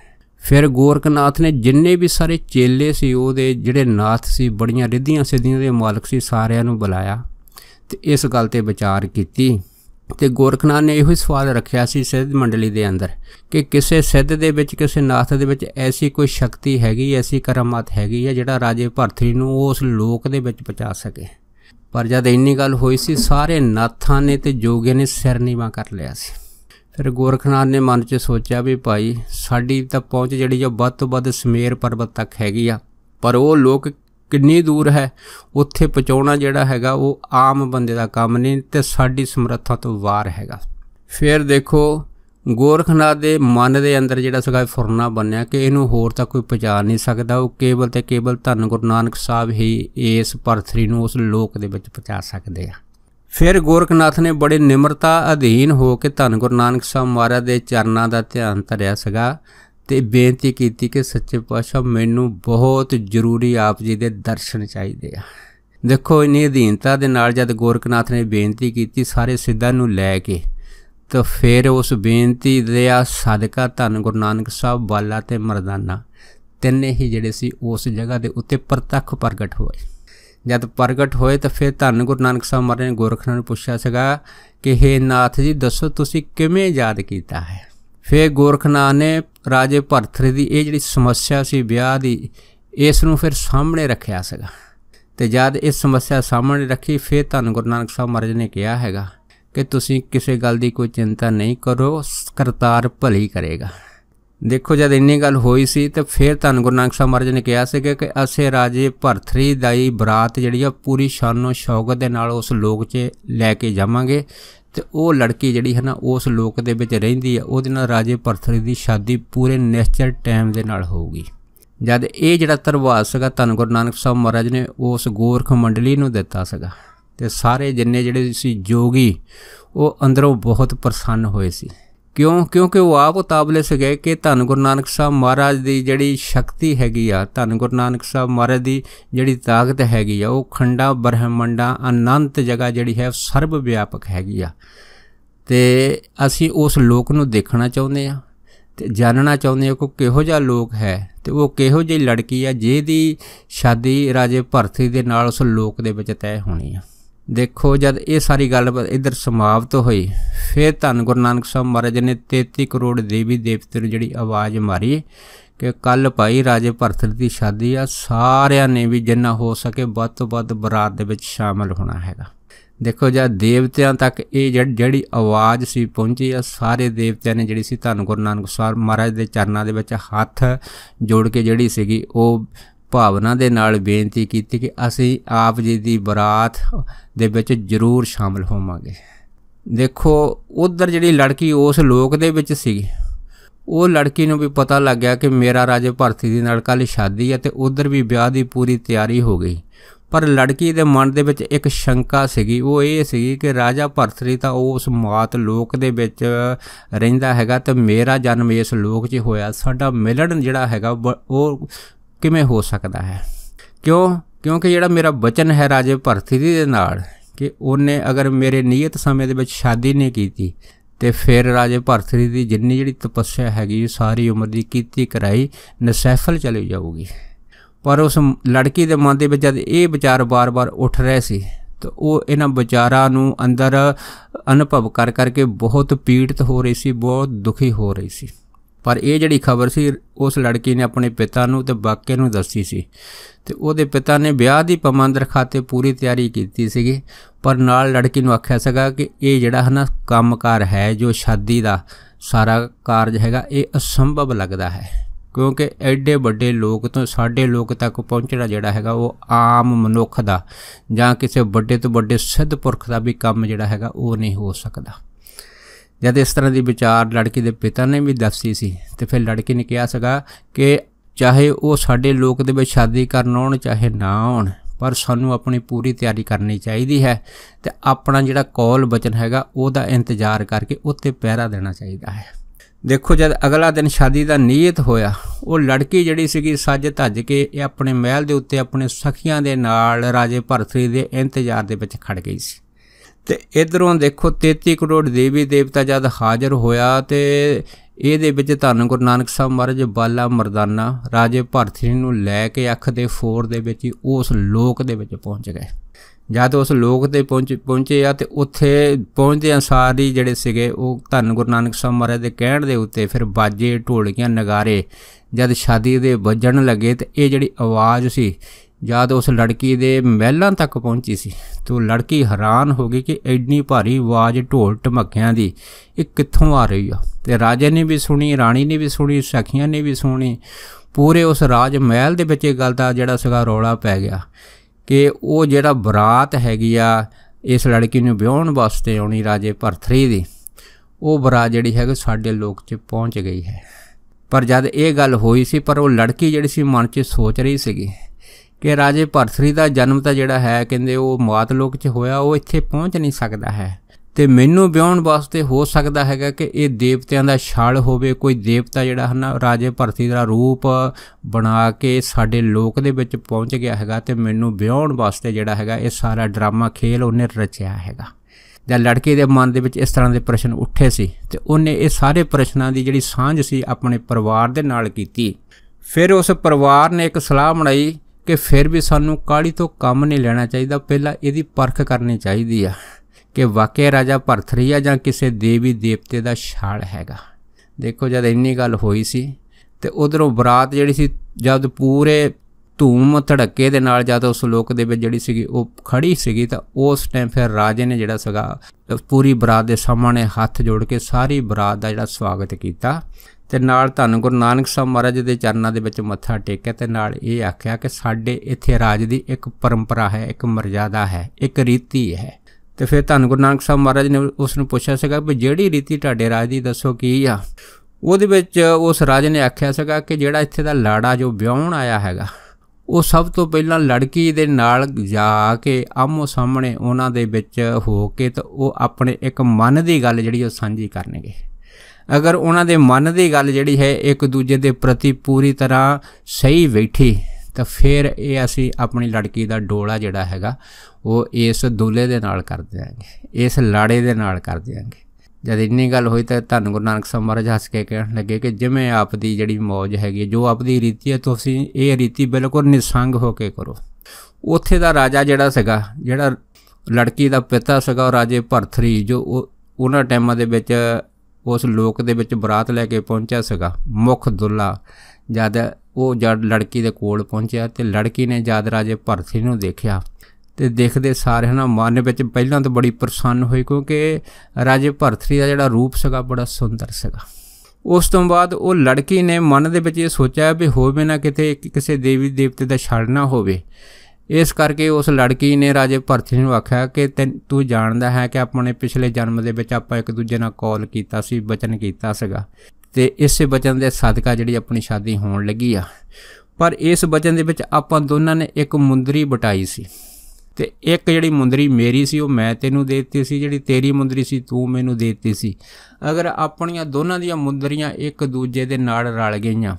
ਫਿਰ ਗੋਰਖਨਾਥ ਨੇ ਜਿੰਨੇ ਵੀ ਸਾਰੇ ਚੇਲੇ ਸੀ ਉਹਦੇ ਜਿਹੜੇ ਨਾਥ ਸੀ ਬੜੀਆਂ ਰਿੱਧੀਆਂ ਸਿੱਧੀਆਂ ਦੇ ਮਾਲਕ ਸੀ ਸਾਰਿਆਂ ਨੂੰ ਬੁਲਾਇਆ ਤੇ ਇਸ ਗੱਲ ਤੇ ਵਿਚਾਰ ਕੀਤੀ ਤੇ ਗੋਰਖਨਾਥ ਨੇ ਇਹੋ ਹੀ ਸਵਾਲ ਰੱਖਿਆ ਸੀ ਸਿੱਧ ਮੰਡਲੀ ਦੇ ਅੰਦਰ ਕਿ ਕਿਸੇ ਸਿੱਧ ਦੇ ਵਿੱਚ ਕਿਸੇ ਨਾਥ ਦੇ ਵਿੱਚ ਐਸੀ ਕੋਈ ਸ਼ਕਤੀ ਹੈਗੀ ਐਸੀ ਕਰਮਾਤ ਹੈਗੀ ਹੈ ਜਿਹੜਾ ਰਾਜੇ ਭਰਤਰੀ ਨੂੰ ਉਸ ਲੋਕ ਦੇ ਵਿੱਚ ਪਹੁੰਚਾ ਸਕੇ ਪਰ ਜਦ ਇੰਨੀ ਗੱਲ ਹੋਈ ਸੀ ਸਾਰੇ ਨਾਥਾਂ ਨੇ ਤੇ ਜੋਗੇ ਨੇ ਸਿਰ ਨੀਵਾ ਕਰ ਲਿਆ ਸੀ ਫਿਰ ਗੋਰਖਨਾਥ ਨੇ ਮਨ 'ਚ ਸੋਚਿਆ ਵੀ ਭਾਈ ਸਾਡੀ ਤਾਂ ਪਹੁੰਚ ਜਿਹੜੀ ਜੋ ਵੱਧ ਤੋਂ ਵੱਧ ਸਮੇਰ ਪਰਬਤ ਤੱਕ ਹੈਗੀ ਆ ਪਰ ਉਹ ਲੋਕ ਕਿੰਨੀ ਦੂਰ ਹੈ ਉੱਥੇ ਪਹੁੰਚਾਉਣਾ ਜਿਹੜਾ ਹੈਗਾ ਉਹ ਆਮ ਬੰਦੇ ਦਾ ਕੰਮ ਨਹੀਂ ਤੇ ਸਾਡੀ ਸਮਰੱਥਾ ਤੋਂ ਬਾਹਰ ਹੈਗਾ ਫਿਰ ਦੇਖੋ ਗੋਰਖਨਾਥ ਦੇ ਮਨ ਦੇ ਅੰਦਰ ਜਿਹੜਾ ਸਗਾ ਫੁਰਨਾ ਬਣਿਆ ਕਿ ਇਹਨੂੰ ਹੋਰ ਤਾਂ ਕੋਈ ਪਛਾਣ ਨਹੀਂ ਸਕਦਾ ਉਹ ਕੇਵਲ ਤੇ ਕੇਵਲ ਧੰਨ ਗੁਰੂ ਨਾਨਕ ਸਾਹਿਬ ਹੀ ਇਸ ਪਰਥਰੀ ਨੂੰ ਉਸ ਲੋਕ ਦੇ ਵਿੱਚ ਪਹੁੰਚਾ ਸਕਦੇ ਆ ਫਿਰ ਗੋਰਖਨਾਥ ਨੇ ਬੜੇ ਨਿਮਰਤਾ ਅਧੀਨ ਹੋ ਕੇ ਧੰਨ ਗੁਰੂ ਨਾਨਕ ਸਾਹਿਬ ਮਹਾਰਾਜ ਦੇ ਚਰਨਾਂ ਦਾ ਧਿਆਨ ਧਰਿਆ ਸਗਾ ਤੇ ਬੇਨਤੀ ਕੀਤੀ ਕਿ ਸੱਚੇ ਪਾਤਸ਼ਾਹ ਮੈਨੂੰ ਬਹੁਤ ਜ਼ਰੂਰੀ ਆਪ ਜੀ ਦੇ ਦਰਸ਼ਨ ਚਾਹੀਦੇ ਆ ਦੇਖੋ ਇਨੀ ਅਧੀਨਤਾ ਦੇ ਨਾਲ ਜਦ ਗੋਰਖਨਾਥ ਨੇ ਬੇਨਤੀ ਕੀਤੀ ਸਾਰੇ ਸਿੱਧਾਂ ਨੂੰ ਲੈ ਕੇ ਤਾਂ ਫਿਰ ਉਸ ਬੇਨਤੀ ਦੇ ਆ ਸਦਕਾ ਧੰਨ ਗੁਰੂ ਨਾਨਕ ਸਾਹਿਬ ਬਾਲਾ ਤੇ ਮਰਦਾਨਾ ਤਿੰਨੇ ਹੀ ਜਿਹੜੇ ਸੀ ਉਸ ਜਗ੍ਹਾ ਦੇ ਉੱਤੇ ਪ੍ਰਤੱਖ ਪ੍ਰਗਟ ਹੋਏ ਜਦ ਪ੍ਰਗਟ ਹੋਏ ਤਾਂ ਫਿਰ ਧੰਨ ਗੁਰੂ ਨਾਨਕ ਸਾਹਿਬ ਮਹਾਰਾਜ ਨੇ ਗੋਰਖਨਾਥ ਨੂੰ ਪੁੱਛਿਆ ਸੀਗਾ ਕਿ हे ਨਾਥ ਜੀ ਦੱਸੋ ਤੁਸੀਂ ਕਿਵੇਂ ਯਾਦ ਕੀਤਾ ਹੈ ਫਿਰ ਗੋਰਖਨਾਥ ਨੇ ਰਾਜੇ ਭਰਥਰੇ ਦੀ ਇਹ ਜਿਹੜੀ ਸਮੱਸਿਆ ਸੀ ਵਿਆਹ ਦੀ ਇਸ ਨੂੰ ਫਿਰ ਸਾਹਮਣੇ ਰੱਖਿਆ ਸੀਗਾ ਤੇ ਜਦ ਇਸ ਸਮੱਸਿਆ ਸਾਹਮਣੇ ਰੱਖੀ ਫਿਰ ਧੰਨ ਗੁਰੂ ਨਾਨਕ ਸਾਹਿਬ ਮਹਾਰਾਜ ਨੇ ਕਿਹਾ ਹੈਗਾ ਕਿ ਤੁਸੀਂ ਕਿਸੇ ਗੱਲ ਦੀ ਕੋਈ ਚਿੰਤਾ ਨਹੀਂ ਕਰੋ ਕਰਤਾਰ ਭਲੀ ਕਰੇਗਾ ਦੇਖੋ ਜਦ ਇੰਨੀ ਗੱਲ ਹੋਈ ਸੀ ਤੇ ਫਿਰ ਧੰਨ ਗੁਰੂ ਨਾਨਕ ਸਾਹਿਬ ਮਹਾਰਾਜ ਨੇ ਕਿਹਾ ਸੀ ਕਿ ਅਸੇ ਰਾਜੇ ਭਰਥਰੀ ਦਾਈ ਬਰਾਤ ਜਿਹੜੀ ਆ ਪੂਰੀ ਸ਼ਾਨੋ ਸ਼ੌਕਤ ਦੇ ਨਾਲ ਉਸ ਲੋਕ 'ਚ ਲੈ ਕੇ ਜਾਵਾਂਗੇ ਤੇ ਉਹ ਲੜਕੀ ਜਿਹੜੀ ਹੈ ਨਾ ਉਸ ਲੋਕ ਦੇ ਵਿੱਚ ਰਹਿੰਦੀ ਹੈ ਉਹਦੇ ਨਾਲ ਰਾਜੇ ਪਰਥਰੀ ਦੀ ਸ਼ਾਦੀ ਪੂਰੇ ਨੇਚਰ ਟਾਈਮ ਦੇ ਨਾਲ ਹੋਊਗੀ ਜਦ ਇਹ ਜਿਹੜਾ ਤਰਵਾਸ ਸੀਗਾ ਧੰਨ ਗੁਰੂ ਨਾਨਕ ਸਾਹਿਬ ਮਹਾਰਾਜ ਨੇ ਉਸ ਗੋਰਖ ਮੰਡਲੀ ਨੂੰ ਦਿੱਤਾ ਸੀਗਾ ਤੇ ਸਾਰੇ ਜਿੰਨੇ ਜਿਹੜੇ ਸੀ ਜੋਗੀ ਉਹ ਅੰਦਰੋਂ ਬਹੁਤ ਪ੍ਰਸੰਨ ਹੋਏ ਸੀ ਕਿਉਂ ਕਿਉਂਕਿ ਉਹ ਆਪ ਉਤਾਬਲੇ ਸਗੇ ਕਿ ਧੰਨ ਗੁਰੂ ਨਾਨਕ ਸਾਹਿਬ ਮਹਾਰਾਜ ਦੀ ਜਿਹੜੀ ਸ਼ਕਤੀ ਹੈਗੀ ਆ ਧੰਨ ਗੁਰੂ ਨਾਨਕ ਸਾਹਿਬ ਮਹਾਰਾਜ ਦੀ ਜਿਹੜੀ ਤਾਕਤ ਹੈਗੀ ਆ ਉਹ ਖੰਡਾ ਬ੍ਰਹਮੰਡਾ ਅਨੰਤ ਜਗ੍ਹਾ ਜਿਹੜੀ ਹੈ ਸਰਬ ਵਿਆਪਕ ਹੈਗੀ ਆ ਤੇ ਅਸੀਂ ਉਸ ਲੋਕ ਨੂੰ ਦੇਖਣਾ ਚਾਹੁੰਦੇ ਆ ਤੇ ਜਾਣਨਾ ਚਾਹੁੰਦੇ ਆ ਕਿ ਕਿਹੋ ਜਿਹਾ ਲੋਕ ਹੈ ਤੇ ਉਹ ਕਿਹੋ ਜਿਹੀ ਲੜਕੀ ਆ ਜਿਹਦੀ ਸ਼ਾਦੀ ਰਾਜੇ ਭਰਤੀ ਦੇ ਨਾਲ ਉਸ ਲੋਕ ਦੇ ਵਿੱਚ ਤੈਅ ਹੋਣੀ ਆ ਦੇਖੋ ਜਦ ਇਹ ਸਾਰੀ ਗੱਲ ਇਧਰ ਸਮਾਪਤ ਹੋਈ ਫਿਰ ਧੰਨ ਗੁਰੂ ਨਾਨਕ ਸਾਹਿਬ ਮਹਾਰਾਜ ਨੇ 33 ਕਰੋੜ ਦੇਵੀ ਦੇਵਤੇ ਨੂੰ ਜਿਹੜੀ ਆਵਾਜ਼ ਮਾਰੀ ਕਿ ਕੱਲ ਭਾਈ ਰਾਜੇ ਭਰਤ ਦੀ ਸ਼ਾਦੀ ਆ ਸਾਰਿਆਂ ਨੇ ਵੀ ਜਿੰਨਾ ਹੋ ਸਕੇ ਵੱਧ ਤੋਂ ਵੱਧ ਬਰਾਤ ਦੇ ਵਿੱਚ ਸ਼ਾਮਲ ਹੋਣਾ ਹੈਗਾ ਦੇਖੋ ਜਦ ਦੇਵਤਿਆਂ ਤੱਕ ਇਹ ਜਿਹੜੀ ਆਵਾਜ਼ ਸੀ ਪਹੁੰਚੀ ਆ ਸਾਰੇ ਦੇਵਤਿਆਂ ਨੇ ਜਿਹੜੀ ਸੀ ਧੰਨ ਗੁਰੂ ਨਾਨਕ ਸਾਹਿਬ ਮਹਾਰਾਜ ਦੇ ਚਰਨਾਂ ਦੇ ਵਿੱਚ ਹੱਥ ਜੋੜ ਕੇ ਜਿਹੜੀ ਸੀਗੀ ਉਹ ਭਾਵਨਾ ਦੇ ਨਾਲ ਬੇਨਤੀ ਕੀਤੀ ਕਿ ਅਸੀਂ ਆਪ ਜੀ ਦੀ ਬਰਾਤ ਦੇ ਵਿੱਚ ਜ਼ਰੂਰ ਸ਼ਾਮਲ ਹੋਵਾਂਗੇ ਦੇਖੋ ਉਧਰ ਜਿਹੜੀ ਲੜਕੀ ਉਸ ਲੋਕ ਦੇ ਵਿੱਚ ਸੀ ਉਹ ਲੜਕੀ ਨੂੰ ਵੀ ਪਤਾ ਲੱਗ ਗਿਆ ਕਿ ਮੇਰਾ ਰਾਜੇ ਭਰਤੀ ਦੀ ਨਾਲ ਕੱਲ ਸ਼ਾਦੀ ਹੈ ਤੇ ਉਧਰ ਵੀ ਵਿਆਹ ਦੀ ਪੂਰੀ ਤਿਆਰੀ ਹੋ ਗਈ ਪਰ ਲੜਕੀ ਦੇ ਮਨ ਦੇ ਵਿੱਚ ਇੱਕ ਸ਼ੰਕਾ ਸੀਗੀ ਉਹ ਇਹ ਸੀਗੀ ਕਿ ਰਾਜਾ ਭਰਤਰੀ ਤਾਂ ਉਸ ਮਾਤ ਲੋਕ ਦੇ ਵਿੱਚ ਰਹਿੰਦਾ ਹੈਗਾ ਤੇ ਮੇਰਾ ਜਨਮ ਇਸ ਲੋਕ 'ਚ ਹੋਇਆ ਸਾਡਾ ਮਿਲਣ ਜਿਹੜਾ ਹੈਗਾ ਉਹ ਕਿਵੇਂ ਹੋ ਸਕਦਾ ਹੈ ਕਿਉਂ ਕਿਉਂਕਿ ਜਿਹੜਾ ਮੇਰਾ ਬਚਨ ਹੈ ਰਾਜੇ ਭਰਤੀ ਦੇ ਨਾਲ ਕਿ ਉਹਨੇ ਅਗਰ ਮੇਰੇ ਨਿਯਤ ਸਮੇਂ ਦੇ ਵਿੱਚ ਸ਼ਾਦੀ ਨਹੀਂ ਕੀਤੀ ਤੇ ਫਿਰ ਰਾਜੇ ਭਰਤੀ ਦੀ ਜਿੰਨੀ ਜਿਹੜੀ ਤਪੱਸਿਆ ਹੈਗੀ ਸਾਰੀ ਉਮਰ ਦੀ ਕੀਤੀ ਕਰਾਈ ਨਸੈਫਲ ਚਲੀ ਜਾਊਗੀ ਪਰ ਉਸ ਲੜਕੀ ਦੇ ਮਨ ਦੇ ਵਿੱਚ ਜਦ ਇਹ ਵਿਚਾਰ ਬਾਰ-ਬਾਰ ਉੱਠ ਰਹੇ ਸੀ ਤਾਂ ਉਹ ਇਹਨਾਂ ਵਿਚਾਰਾਂ ਨੂੰ ਅੰਦਰ ਅਨੁਭਵ ਕਰ ਕਰਕੇ ਬਹੁਤ ਪੀੜਤ ਹੋ ਰਹੀ ਸੀ ਬਹੁਤ ਦੁਖੀ ਹੋ ਰਹੀ ਸੀ ਪਰ ਇਹ ਜਿਹੜੀ ਖਬਰ ਸੀ ਉਸ ਲੜਕੀ ਨੇ ਆਪਣੇ ਪਿਤਾ ਨੂੰ ਤੇ ਬਾਕੇ ਨੂੰ ਦੱਸੀ ਸੀ ਤੇ ਉਹਦੇ ਪਿਤਾ ਨੇ ਵਿਆਹ ਦੀ ਪਮੰਦਰ ਖਾਤੇ ਪੂਰੀ ਤਿਆਰੀ ਕੀਤੀ ਸੀਗੀ ਪਰ ਨਾਲ ਲੜਕੀ ਨੂੰ ਆਖਿਆ ਸੀਗਾ ਕਿ ਇਹ ਜਿਹੜਾ ਹਨਾ ਕੰਮਕਾਰ ਹੈ ਜੋ ਸ਼ਾਦੀ ਦਾ ਸਾਰਾ ਕਾਰਜ ਹੈਗਾ ਇਹ ਅਸੰਭਵ ਲੱਗਦਾ ਹੈ ਕਿਉਂਕਿ ਐਡੇ ਵੱਡੇ ਲੋਕ ਤੋਂ ਸਾਡੇ ਲੋਕ ਤੱਕ ਪਹੁੰਚਣਾ ਜਿਹੜਾ ਹੈਗਾ ਉਹ ਆਮ ਮਨੁੱਖ ਦਾ ਜਾਂ ਕਿਸੇ ਵੱਡੇ ਤੋਂ ਵੱਡੇ ਸਿੱਧ ਪੁਰਖ ਦਾ ਵੀ ਕੰਮ ਜਿਹੜਾ ਹੈਗਾ ਉਹ ਨਹੀਂ ਹੋ ਸਕਦਾ ਜਦ ਇਸ ਤਰ੍ਹਾਂ ਦੀ ਵਿਚਾਰ ਲੜਕੀ ਦੇ ਪਿਤਾ ਨੇ ਵੀ ਦੱਸੀ ਸੀ ਤੇ ਫਿਰ ਲੜਕੀ ਨੇ ਕਿਹਾ ਸੀਗਾ ਕਿ ਚਾਹੇ ਉਹ ਸਾਡੇ ਲੋਕ ਦੇ ਵਿੱਚ ਸ਼ਾਦੀ ਕਰਨ ਆਉਣ ਚਾਹੇ ਨਾ ਆਉਣ ਪਰ ਸਾਨੂੰ ਆਪਣੀ ਪੂਰੀ ਤਿਆਰੀ ਕਰਨੀ ਚਾਹੀਦੀ ਹੈ ਤੇ ਆਪਣਾ ਜਿਹੜਾ ਕਾਲ ਬਚਨ ਹੈਗਾ ਉਹਦਾ ਇੰਤਜ਼ਾਰ ਕਰਕੇ ਉੱਤੇ ਪਹਿਰਾ ਦੇਣਾ ਚਾਹੀਦਾ ਹੈ ਦੇਖੋ ਜਦ ਅਗਲਾ ਦਿਨ ਸ਼ਾਦੀ ਦਾ ਨੀਅਤ ਹੋਇਆ ਉਹ ਲੜਕੀ ਜਿਹੜੀ ਸੀਗੀ ਸੱਜ ਧੱਜ ਕੇ ਇਹ ਆਪਣੇ ਮਹਿਲ ਦੇ ਉੱਤੇ ਆਪਣੇ ਸਖੀਆਂ ਦੇ ਨਾਲ ਰਾਜੇ ਭਰਤਰੀ ਦੇ ਇੰਤਜ਼ਾਰ ਦੇ ਵਿੱਚ ਖੜ ਗਈ ਸੀ ਤੇ ਇਧਰੋਂ ਦੇਖੋ 33 ਕਰੋੜ ਦੇਵੀ ਦੇਵਤਾ ਜਦ ਹਾਜ਼ਰ ਹੋਇਆ ਤੇ ਇਹਦੇ ਵਿੱਚ ਧੰਨ ਗੁਰੂ ਨਾਨਕ ਸਾਹਿਬ ਮਹਾਰਾਜ ਬਾਲਾ ਮਰਦਾਨਾ ਰਾਜੇ ਭਰਤਰੀ ਨੂੰ ਲੈ ਕੇ ਅੱਖ ਦੇ ਫੋਰ ਦੇ ਵਿੱਚ ਉਸ ਲੋਕ ਦੇ ਵਿੱਚ ਪਹੁੰਚ ਗਏ ਜਦ ਉਸ ਲੋਕ ਤੇ ਪਹੁੰਚੇ ਆ ਤੇ ਉੱਥੇ ਪਹੁੰਚਦੇ ਅਨਸਾਰ ਹੀ ਜਿਹੜੇ ਸੀਗੇ ਉਹ ਧੰਨ ਗੁਰੂ ਨਾਨਕ ਸਾਹਿਬ ਮਹਾਰਾਜ ਦੇ ਕਹਿਣ ਦੇ ਉੱਤੇ ਫਿਰ ਬਾਜੇ ਢੋਲਕੀਆਂ ਨਗਾਰੇ ਜਦ ਸ਼ਾਦੀ ਦੇ ਵੱਜਣ ਲੱਗੇ ਤੇ ਇਹ ਜਿਹੜੀ ਆਵਾਜ਼ ਸੀ ਜਦ ਉਸ ਲੜਕੀ ਦੇ ਮਹਿਲਾਂ ਤੱਕ ਪਹੁੰਚੀ ਸੀ ਤੋ ਲੜਕੀ ਹੈਰਾਨ ਹੋ ਗਈ ਕਿ ਐਡੀ ਭਾਰੀ ਆਵਾਜ਼ ਢੋਲ ਟਮਕਿਆਂ ਦੀ ਇਹ ਕਿੱਥੋਂ ਆ ਰਹੀ ਆ ਤੇ ਰਾਜੇ ਨੇ ਵੀ ਸੁਣੀ ਰਾਣੀ ਨੇ ਵੀ ਸੁਣੀ ਸਖੀਆਂ ਨੇ ਵੀ ਸੁਣੀ ਪੂਰੇ ਉਸ ਰਾਜ ਮਹਿਲ ਦੇ ਵਿੱਚ ਇਹ ਗੱਲ ਦਾ ਜਿਹੜਾ ਸਗਾ ਰੋਲਾ ਪੈ ਗਿਆ ਕਿ ਉਹ ਜਿਹੜਾ ਬਰਾਤ ਹੈਗੀ ਆ ਇਸ ਲੜਕੀ ਨੂੰ ਵਿਆਹਣ ਵਾਸਤੇ ਆਉਣੀ ਰਾਜੇ ਭਰਥਰੀ ਦੀ ਉਹ ਬਰਾਤ ਜਿਹੜੀ ਹੈਗਾ ਸਾਡੇ ਲੋਕ 'ਚ ਪਹੁੰਚ ਗਈ ਹੈ ਪਰ ਜਦ ਇਹ ਗੱਲ ਹੋਈ ਸੀ ਪਰ ਉਹ ਲੜਕੀ ਜਿਹੜੀ ਸੀ ਮਨ 'ਚ ਸੋਚ ਰਹੀ ਸੀਗੀ ਕਿ ਰਾਜੇ ਭਰਤਰੀ ਦਾ ਜਨਮ ਤਾਂ ਜਿਹੜਾ ਹੈ ਕਹਿੰਦੇ ਉਹ ਮਾਤ ਲੋਕ 'ਚ ਹੋਇਆ ਉਹ ਇੱਥੇ ਪਹੁੰਚ ਨਹੀਂ ਸਕਦਾ ਹੈ ਤੇ ਮੈਨੂੰ ਵਿਆਹਣ ਵਾਸਤੇ ਹੋ ਸਕਦਾ ਹੈਗਾ ਕਿ ਇਹ ਦੇਵਤਿਆਂ ਦਾ ਛਾਲ ਹੋਵੇ ਕੋਈ ਦੇਵਤਾ ਜਿਹੜਾ ਹਨ ਰਾਜੇ ਭਰਤੀ ਦਾ ਰੂਪ ਬਣਾ ਕੇ ਸਾਡੇ ਲੋਕ ਦੇ ਵਿੱਚ ਪਹੁੰਚ ਗਿਆ ਹੈਗਾ ਤੇ ਮੈਨੂੰ ਵਿਆਹਣ ਵਾਸਤੇ ਜਿਹੜਾ ਹੈਗਾ ਇਹ ਸਾਰਾ ਡਰਾਮਾ ਖੇਲ ਉਹਨੇ ਰਚਿਆ ਹੈਗਾ ਜਦ ਲੜਕੇ ਦੇ ਮਨ ਦੇ ਵਿੱਚ ਇਸ ਤਰ੍ਹਾਂ ਦੇ ਪ੍ਰਸ਼ਨ ਉੱਠੇ ਸੀ ਤੇ ਉਹਨੇ ਇਹ ਸਾਰੇ ਪ੍ਰਸ਼ਨਾਂ ਦੀ ਜਿਹੜੀ ਸਾਂਝ ਸੀ ਆਪਣੇ ਪਰਿਵਾਰ ਦੇ ਨਾਲ ਕੀਤੀ ਫਿਰ ਉਸ ਪਰਿਵਾਰ ਨੇ ਇੱਕ ਸਲਾਹ ਬਣਾਈ ਕਿ ਫਿਰ ਵੀ ਸਾਨੂੰ ਕਾੜੀ ਤੋਂ ਕੰਮ ਨਹੀਂ ਲੈਣਾ ਚਾਹੀਦਾ ਪਹਿਲਾਂ ਇਹਦੀ ਪਰਖ ਕਰਨੀ ਚਾਹੀਦੀ ਆ ਕਿ ਵਾਕਿਆ ਰਾਜਾ ਭਰਥਰੀਆ ਜਾਂ ਕਿਸੇ ਦੇਵੀ ਦੇਵਤੇ ਦਾ ਛਾਲ ਹੈਗਾ ਦੇਖੋ ਜਦ ਇੰਨੀ ਗੱਲ ਹੋਈ ਸੀ ਤੇ ਉਧਰੋਂ ਬਰਾਤ ਜਿਹੜੀ ਸੀ ਜਦ ਪੂਰੇ ਧੂਮ ਧੜਕੇ ਦੇ ਨਾਲ ਜਦ ਉਸ ਲੋਕ ਦੇ ਵਿੱਚ ਜਿਹੜੀ ਸੀਗੀ ਉਹ ਖੜੀ ਸੀਗੀ ਤਾਂ ਉਸ ਟਾਈਮ ਫਿਰ ਰਾਜੇ ਨੇ ਜਿਹੜਾ ਸਗਾ ਪੂਰੀ ਬਰਾਤ ਦੇ ਸਾਹਮਣੇ ਹੱਥ ਜੋੜ ਕੇ ਸਾਰੀ ਬਰਾਤ ਦਾ ਜਿਹੜਾ ਸਵਾਗਤ ਕੀਤਾ ਤੇ ਨਾਲ ਧੰਨ ਗੁਰੂ ਨਾਨਕ ਸਾਹਿਬ ਮਹਾਰਾਜ ਦੇ ਚਰਨਾਂ ਦੇ ਵਿੱਚ ਮੱਥਾ ਟੇਕਿਆ ਤੇ ਨਾਲ ਇਹ ਆਖਿਆ ਕਿ ਸਾਡੇ ਇੱਥੇ ਰਾਜ ਦੀ ਇੱਕ ਪਰੰਪਰਾ ਹੈ ਇੱਕ ਮਰਜ਼ਾਦਾ ਹੈ ਇੱਕ ਰੀਤੀ ਹੈ ਤੇ ਫਿਰ ਧੰਨ ਗੁਰੂ ਨਾਨਕ ਸਾਹਿਬ ਮਹਾਰਾਜ ਨੇ ਉਸ ਨੂੰ ਪੁੱਛਿਆ ਸੀਗਾ ਕਿ ਜਿਹੜੀ ਰੀਤੀ ਤੁਹਾਡੇ ਰਾਜ ਦੀ ਦੱਸੋ ਕੀ ਆ ਉਹਦੇ ਵਿੱਚ ਉਸ ਰਾਜ ਨੇ ਆਖਿਆ ਸੀਗਾ ਕਿ ਜਿਹੜਾ ਇੱਥੇ ਦਾ ਲਾੜਾ ਜੋ ਵਿਆਹਣ ਆਇਆ ਹੈਗਾ ਉਹ ਸਭ ਤੋਂ ਪਹਿਲਾਂ ਲੜਕੀ ਦੇ ਨਾਲ ਜਾ ਕੇ ਆਮੋ ਸਾਹਮਣੇ ਉਹਨਾਂ ਦੇ ਵਿੱਚ ਹੋ ਕੇ ਤਾਂ ਉਹ ਆਪਣੇ ਇੱਕ ਮਨ ਦੀ ਗੱਲ ਜਿਹੜੀ ਉਹ ਸਾਂਝੀ ਕਰਨਗੇ ਅਗਰ ਉਹਨਾਂ ਦੇ ਮਨ ਦੀ ਗੱਲ ਜਿਹੜੀ ਹੈ ਇੱਕ ਦੂਜੇ ਦੇ ਪ੍ਰਤੀ ਪੂਰੀ ਤਰ੍ਹਾਂ ਸਹੀ ਬੈਠੀ ਤਾਂ ਫਿਰ ਇਹ ਅਸੀਂ ਆਪਣੀ ਲੜਕੀ ਦਾ ਡੋਲਾ ਜਿਹੜਾ ਹੈਗਾ ਉਹ ਇਸ ਦੁੱਲੇ ਦੇ ਨਾਲ ਕਰ ਦਿਆਂਗੇ ਇਸ ਲਾੜੇ ਦੇ ਨਾਲ ਕਰ ਦਿਆਂਗੇ ਜਦ ਇੰਨੀ ਗੱਲ ਹੋਈ ਤਾਂ ਧੰਨ ਗੁਰੂ ਨਾਨਕ ਸਾਹਿਬ ਮਹਾਰਾਜ ਹੱਸ ਕੇ ਕਹਿਣ ਲੱਗੇ ਕਿ ਜਿਵੇਂ ਆਪ ਦੀ ਜਿਹੜੀ ਮौज ਹੈਗੀ ਜੋ ਆਪ ਦੀ ਰੀਤੀ ਹੈ ਤੁਸੀਂ ਇਹ ਰੀਤੀ ਬਿਲਕੁਲ ਨਿਸੰਗ ਹੋ ਕੇ ਕਰੋ ਉੱਥੇ ਦਾ ਰਾਜਾ ਜਿਹੜਾ ਸੀਗਾ ਜਿਹੜਾ ਲੜਕੀ ਦਾ ਪਿਤਾ ਸੀਗਾ ਉਹ ਰਾਜੇ ਭਰਥਰੀ ਜੋ ਉਹਨਾਂ ਟਾਈਮਾਂ ਦੇ ਵਿੱਚ ਉਸ ਲੋਕ ਦੇ ਵਿੱਚ ਬਰਾਤ ਲੈ ਕੇ ਪਹੁੰਚਿਆ ਸੀਗਾ ਮੁਖ ਦੁੱਲਾ ਜਦ ਉਹ ਜੜ ਲੜਕੀ ਦੇ ਕੋਲ ਪਹੁੰਚਿਆ ਤੇ ਲੜਕੀ ਨੇ ਜਦ ਰਾਜੇ ਭਰਤ ਸਿੰਘ ਨੂੰ ਦੇਖਿਆ ਤੇ ਦੇਖਦੇ ਸਾਰਿਆਂ ਨਾਲ ਮਨ ਵਿੱਚ ਪਹਿਲਾਂ ਤਾਂ ਬੜੀ ਪ੍ਰਸੰਨ ਹੋਈ ਕਿਉਂਕਿ ਰਾਜੇ ਭਰਤਰੀ ਦਾ ਜਿਹੜਾ ਰੂਪ ਸੀਗਾ ਬੜਾ ਸੁੰਦਰ ਸੀਗਾ ਉਸ ਤੋਂ ਬਾਅਦ ਉਹ ਲੜਕੀ ਨੇ ਮਨ ਦੇ ਵਿੱਚ ਇਹ ਸੋਚਿਆ ਵੀ ਹੋਵੇ ਨਾ ਕਿਤੇ ਕਿਸੇ ਦੇਵੀ ਦੇਵਤੇ ਦਾ ਛੜਨਾ ਨਾ ਹੋਵੇ ਇਸ ਕਰਕੇ ਉਸ ਲੜਕੀ ਨੇ ਰਾਜੇ ਭਰਤੀ ਨੂੰ ਆਖਿਆ ਕਿ ਤੂੰ ਜਾਣਦਾ ਹੈ ਕਿ ਆਪਣੇ ਪਿਛਲੇ ਜਨਮ ਦੇ ਵਿੱਚ ਆਪਾਂ ਇੱਕ ਦੂਜੇ ਨਾਲ ਕਾਲ ਕੀਤਾ ਸੀ ਬਚਨ ਕੀਤਾ ਸੀਗਾ ਤੇ ਇਸੇ ਬਚਨ ਦੇ ਸਦਕਾ ਜਿਹੜੀ ਆਪਣੀ ਸ਼ਾਦੀ ਹੋਣ ਲੱਗੀ ਆ ਪਰ ਇਸ ਬਚਨ ਦੇ ਵਿੱਚ ਆਪਾਂ ਦੋਨਾਂ ਨੇ ਇੱਕ ਮੁੰਦਰੀ ਬਟਾਈ ਸੀ ਤੇ ਇੱਕ ਜਿਹੜੀ ਮੁੰਦਰੀ ਮੇਰੀ ਸੀ ਉਹ ਮੈਂ ਤੈਨੂੰ ਦੇ ਦਿੱਤੀ ਸੀ ਜਿਹੜੀ ਤੇਰੀ ਮੁੰਦਰੀ ਸੀ ਤੂੰ ਮੈਨੂੰ ਦੇ ਦਿੱਤੀ ਸੀ ਅਗਰ ਆਪਣੀਆਂ ਦੋਨਾਂ ਦੀਆਂ ਮੁੰਦਰੀਆਂ ਇੱਕ ਦੂਜੇ ਦੇ ਨਾਲ ਰਲ ਗਈਆਂ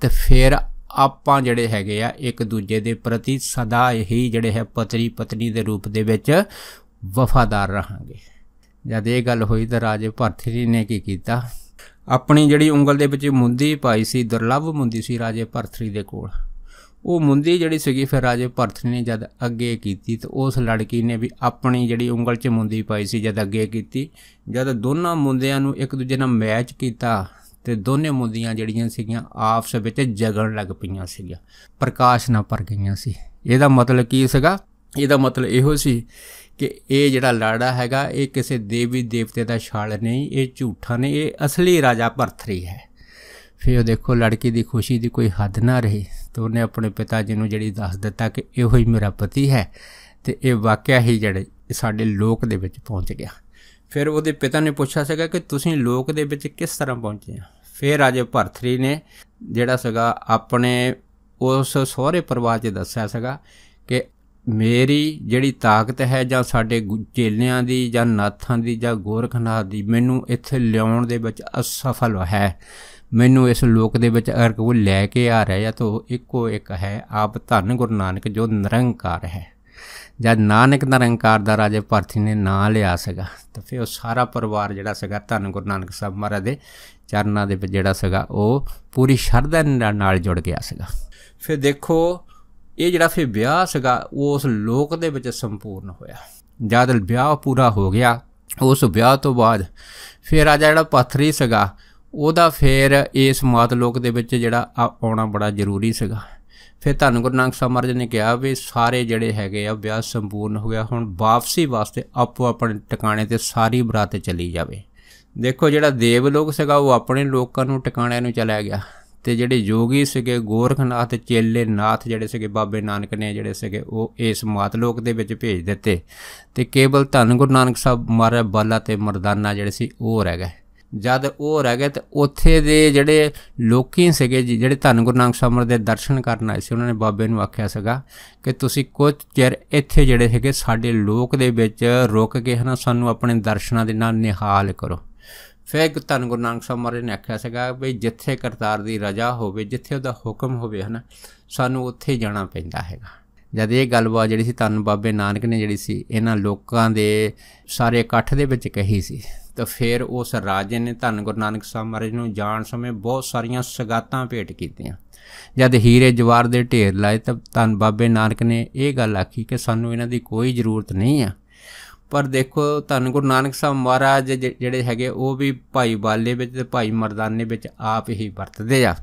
ਤੇ ਫਿਰ ਆਪਾਂ ਜਿਹੜੇ ਹੈਗੇ ਆ ਇੱਕ ਦੂਜੇ ਦੇ ਪ੍ਰਤੀ ਸਦਾ ਹੀ ਜਿਹੜੇ ਹੈ ਪਤਨੀ ਪਤਨੀ ਦੇ ਰੂਪ ਦੇ ਵਿੱਚ ਵਫਾਦਾਰ ਰਹਾਂਗੇ ਜਦ ਇਹ ਗੱਲ ਹੋਈ ਤਾਂ ਰਾਜੇ ਭਰਥੀ ਜੀ ਨੇ ਕੀ ਕੀਤਾ ਆਪਣੀ ਜਿਹੜੀ ਉਂਗਲ ਦੇ ਵਿੱਚ ਮੁੰਦੀ ਪਾਈ ਸੀ ਦੁਰਲੱਭ ਮੁੰਦੀ ਸੀ ਰਾਜੇ ਭਰਥਰੀ ਦੇ ਕੋਲ ਉਹ ਮੁੰਦੀ ਜਿਹੜੀ ਸੀਗੀ ਫਿਰ ਰਾਜੇ ਭਰਥਰੀ ਨੇ ਜਦ ਅੱਗੇ ਕੀਤੀ ਤਾਂ ਉਸ ਲੜਕੀ ਨੇ ਵੀ ਆਪਣੀ ਜਿਹੜੀ ਉਂਗਲ 'ਚ ਮੁੰਦੀ ਪਾਈ ਸੀ ਜਦ ਅੱਗੇ ਕੀਤੀ ਜਦ ਦੋਨਾਂ ਮੁੰਦਿਆਂ ਨੂੰ ਇੱਕ ਦੂਜੇ ਨਾਲ ਮੈਚ ਕੀਤਾ ਤੇ ਦੋਨੇ ਮੁੰਦੀਆਂ ਜਿਹੜੀਆਂ ਸੀਗੀਆਂ ਆਪਸ ਵਿੱਚ ਜਗਣ ਲੱਗ ਪਈਆਂ ਸੀਗੀਆਂ ਪ੍ਰਕਾਸ਼ ਨਾ ਪਰ ਗਈਆਂ ਸੀ ਇਹਦਾ ਮਤਲਬ ਕੀ ਸੀਗਾ ਇਹਦਾ ਮਤਲਬ ਇਹੋ ਸੀ ਕਿ ਇਹ ਜਿਹੜਾ ਲਾੜਾ ਹੈਗਾ ਇਹ ਕਿਸੇ ਦੇਵੀ ਦੇਵਤੇ ਦਾ ਛਾਲ ਨਹੀਂ ਇਹ ਝੂਠਾ ਨਹੀਂ ਇਹ ਅਸਲੀ ਰਾਜਾ ਭਰਥਰੀ ਹੈ ਫਿਰ ਉਹ ਦੇਖੋ ਲੜਕੀ ਦੀ ਖੁਸ਼ੀ ਦੀ ਕੋਈ ਹੱਦ ਨਾ ਰਹੀ ਤੇ ਉਹਨੇ ਆਪਣੇ ਪਿਤਾ ਜੀ ਨੂੰ ਜਿਹੜੀ ਦੱਸ ਦਿੱਤਾ ਕਿ ਇਹੋ ਹੀ ਮੇਰਾ ਪਤੀ ਹੈ ਤੇ ਇਹ ਵਾਕਿਆ ਹੀ ਜਿਹੜੇ ਸਾਡੇ ਲੋਕ ਦੇ ਵਿੱਚ ਪਹੁੰਚ ਗਿਆ ਫਿਰ ਉਹਦੇ ਪਿਤਾ ਨੇ ਪੁੱਛਿਆ ਸੀਗਾ ਕਿ ਤੁਸੀਂ ਲੋਕ ਦੇ ਵਿੱਚ ਕਿਸ ਤਰ੍ਹਾਂ ਪਹੁੰਚੇ ਆ ਫਿਰ ਰਾਜੇ ਭਰਥਰੀ ਨੇ ਜਿਹੜਾ ਸੀਗਾ ਆਪਣੇ ਉਸ ਸਹੁਰੇ ਪਰਿਵਾਰ 'ਚ ਦੱਸਿਆ ਸੀਗਾ ਕਿ ਮੇਰੀ ਜਿਹੜੀ ਤਾਕਤ ਹੈ ਜਾਂ ਸਾਡੇ ਚੇਲਿਆਂ ਦੀ ਜਾਂ ਨਾਥਾਂ ਦੀ ਜਾਂ ਗੋਰਖਨਾਥ ਦੀ ਮੈਨੂੰ ਇੱਥੇ ਲਿਆਉਣ ਦੇ ਵਿੱਚ ਅਸਫਲ ਹੈ ਮੈਨੂੰ ਇਸ ਲੋਕ ਦੇ ਵਿੱਚ ਅਰਕ ਉਹ ਲੈ ਕੇ ਆ ਰਿਹਾ ਤਾਂ ਇੱਕੋ ਇੱਕ ਹੈ ਆਪ ਧੰਨ ਗੁਰੂ ਨਾਨਕ ਜੋ ਨਿਰੰਕਾਰ ਹੈ ਜਦ ਨਾਨਕ ਨਰੰਕਾਰ ਦਾ ਰਾਜੇ ਭਰਤੀ ਨੇ ਨਾਂ ਲਿਆ ਸੀਗਾ ਤਾਂ ਫਿਰ ਉਹ ਸਾਰਾ ਪਰਿਵਾਰ ਜਿਹੜਾ ਸੀਗਾ ਧੰਨ ਗੁਰੂ ਨਾਨਕ ਸਾਹਿਬ ਮਹਾਰਾਜ ਦੇ ਚਰਨਾਂ ਦੇ ਵਿੱਚ ਜਿਹੜਾ ਸੀਗਾ ਉਹ ਪੂਰੀ ਸ਼ਰਧਾ ਨਾਲ ਜੁੜ ਗਿਆ ਸੀਗਾ ਫਿਰ ਦੇਖੋ ਇਹ ਜਿਹੜਾ ਫਿਰ ਵਿਆਹ ਸੀਗਾ ਉਹ ਉਸ ਲੋਕ ਦੇ ਵਿੱਚ ਸੰਪੂਰਨ ਹੋਇਆ ਜਦ ਵਿਆਹ ਪੂਰਾ ਹੋ ਗਿਆ ਉਸ ਵਿਆਹ ਤੋਂ ਬਾਅਦ ਫਿਰ ਆ ਜਿਹੜਾ ਪਥਰੀ ਸੀਗਾ ਉਹਦਾ ਫੇਰ ਇਸ ਮਾਤ ਲੋਕ ਦੇ ਵਿੱਚ ਜਿਹੜਾ ਆਉਣਾ ਬੜਾ ਜ਼ਰੂਰੀ ਸੀਗਾ ਫਿਰ ਧੰਨ ਗੁਰੂ ਨਾਨਕ ਸਾਹਿਬ ਮਹਾਰਾਜ ਨੇ ਕਿਹਾ ਵੀ ਸਾਰੇ ਜਿਹੜੇ ਹੈਗੇ ਆ ਵਿਆਹ ਸੰਪੂਰਨ ਹੋ ਗਿਆ ਹੁਣ ਵਾਪਸੀ ਵਾਸਤੇ ਆਪੋ ਆਪਣੇ ਟਿਕਾਣੇ ਤੇ ਸਾਰੀ ਬਰਾਤ ਚਲੀ ਜਾਵੇ ਦੇਖੋ ਜਿਹੜਾ ਦੇਵ ਲੋਕ ਸੀਗਾ ਉਹ ਆਪਣੇ ਲੋਕਾਂ ਨੂੰ ਟਿਕਾਣਿਆਂ ਨੂੰ ਚਲਾ ਗਿਆ ਤੇ ਜਿਹੜੇ ਯੋਗੀ ਸੀਗੇ ਗੋਰਖਨਾਥ ਤੇ ਚੇਲੇ ਨਾਥ ਜਿਹੜੇ ਸੀਗੇ ਬਾਬੇ ਨਾਨਕ ਨੇ ਜਿਹੜੇ ਸੀਗੇ ਉਹ ਇਸ ਮਾਤ ਲੋਕ ਦੇ ਵਿੱਚ ਭੇਜ ਦਿੱਤੇ ਤੇ ਕੇਵਲ ਧੰਨ ਗੁਰੂ ਨਾਨਕ ਸਾਹਿਬ ਮਹਾਰਾਜ ਬਾਲਾ ਤੇ ਮਰਦਾਨਾ ਜਿਹੜੇ ਸੀ ਉਹ ਰਹਿ ਗਏ ਜਦ ਉਹ ਰਹਿ ਗਏ ਤੇ ਉੱਥੇ ਦੇ ਜਿਹੜੇ ਲੋਕੀ ਸੀਗੇ ਜਿਹੜੇ ਧੰਨ ਗੁਰੂ ਨਾਨਕ ਸਾਹਿਬ ਦੇ ਦਰਸ਼ਨ ਕਰਨ ਆਏ ਸੀ ਉਹਨਾਂ ਨੇ ਬਾਬੇ ਨੂੰ ਆਖਿਆ ਸੀਗਾ ਕਿ ਤੁਸੀਂ ਕੁਝ ਚਿਰ ਇੱਥੇ ਜਿਹੜੇ ਹੈਗੇ ਸਾਡੇ ਲੋਕ ਦੇ ਵਿੱਚ ਰੁਕ ਕੇ ਹਨਾ ਸਾਨੂੰ ਆਪਣੇ ਦਰਸ਼ਨਾਂ ਦੇ ਨਾਲ ਨਿਹਾਲ ਕਰੋ ਫਿਰ ਧੰਨ ਗੁਰੂ ਨਾਨਕ ਸਾਹਿਬ ਮਹਾਰਾਜ ਨੇ ਆਖਿਆ ਸੀਗਾ ਵੀ ਜਿੱਥੇ ਕਰਤਾਰ ਦੀ ਰਜਾ ਹੋਵੇ ਜਿੱਥੇ ਉਹਦਾ ਹੁਕਮ ਹੋਵੇ ਹਨਾ ਸਾਨੂੰ ਉੱਥੇ ਜਾਣਾ ਪੈਂਦਾ ਹੈਗਾ ਜਦ ਇਹ ਗੱਲਬਾਤ ਜਿਹੜੀ ਸੀ ਤਨ ਬਾਬੇ ਨਾਨਕ ਨੇ ਜਿਹੜੀ ਸੀ ਇਹਨਾਂ ਲੋਕਾਂ ਦੇ ਸਾਰੇ ਇਕੱਠ ਦੇ ਵਿੱਚ ਕਹੀ ਸੀ ਤਾਂ ਫਿਰ ਉਸ ਰਾਜੇ ਨੇ ਧੰਨ ਗੁਰੂ ਨਾਨਕ ਸਾਹਿਬ ਮਹਾਰਾਜ ਨੂੰ ਜਾਣ ਸਮੇਂ ਬਹੁਤ ਸਾਰੀਆਂ ਸਗਾਤਾਂ ਭੇਟ ਕੀਤੀਆਂ ਜਦ ਹੀਰੇ ਜਵਾਰ ਦੇ ਢੇਰ ਲਾਏ ਤਾਂ ਧੰਨ ਬਾਬੇ ਨਾਨਕ ਨੇ ਇਹ ਗੱਲ ਆਖੀ ਕਿ ਸਾਨੂੰ ਇਹਨਾਂ ਦੀ ਕੋਈ ਜ਼ਰੂਰਤ ਨਹੀਂ ਆ ਪਰ ਦੇਖੋ ਧੰਨ ਗੁਰੂ ਨਾਨਕ ਸਾਹਿਬ ਮਹਾਰਾਜ ਜਿਹੜੇ ਹੈਗੇ ਉਹ ਵੀ ਭਾਈ ਬਾਲੇ ਵਿੱਚ ਤੇ ਭਾਈ ਮਰਦਾਨੇ ਵਿੱਚ ਆਪ ਹੀ ਵਰਤਦੇ ਆ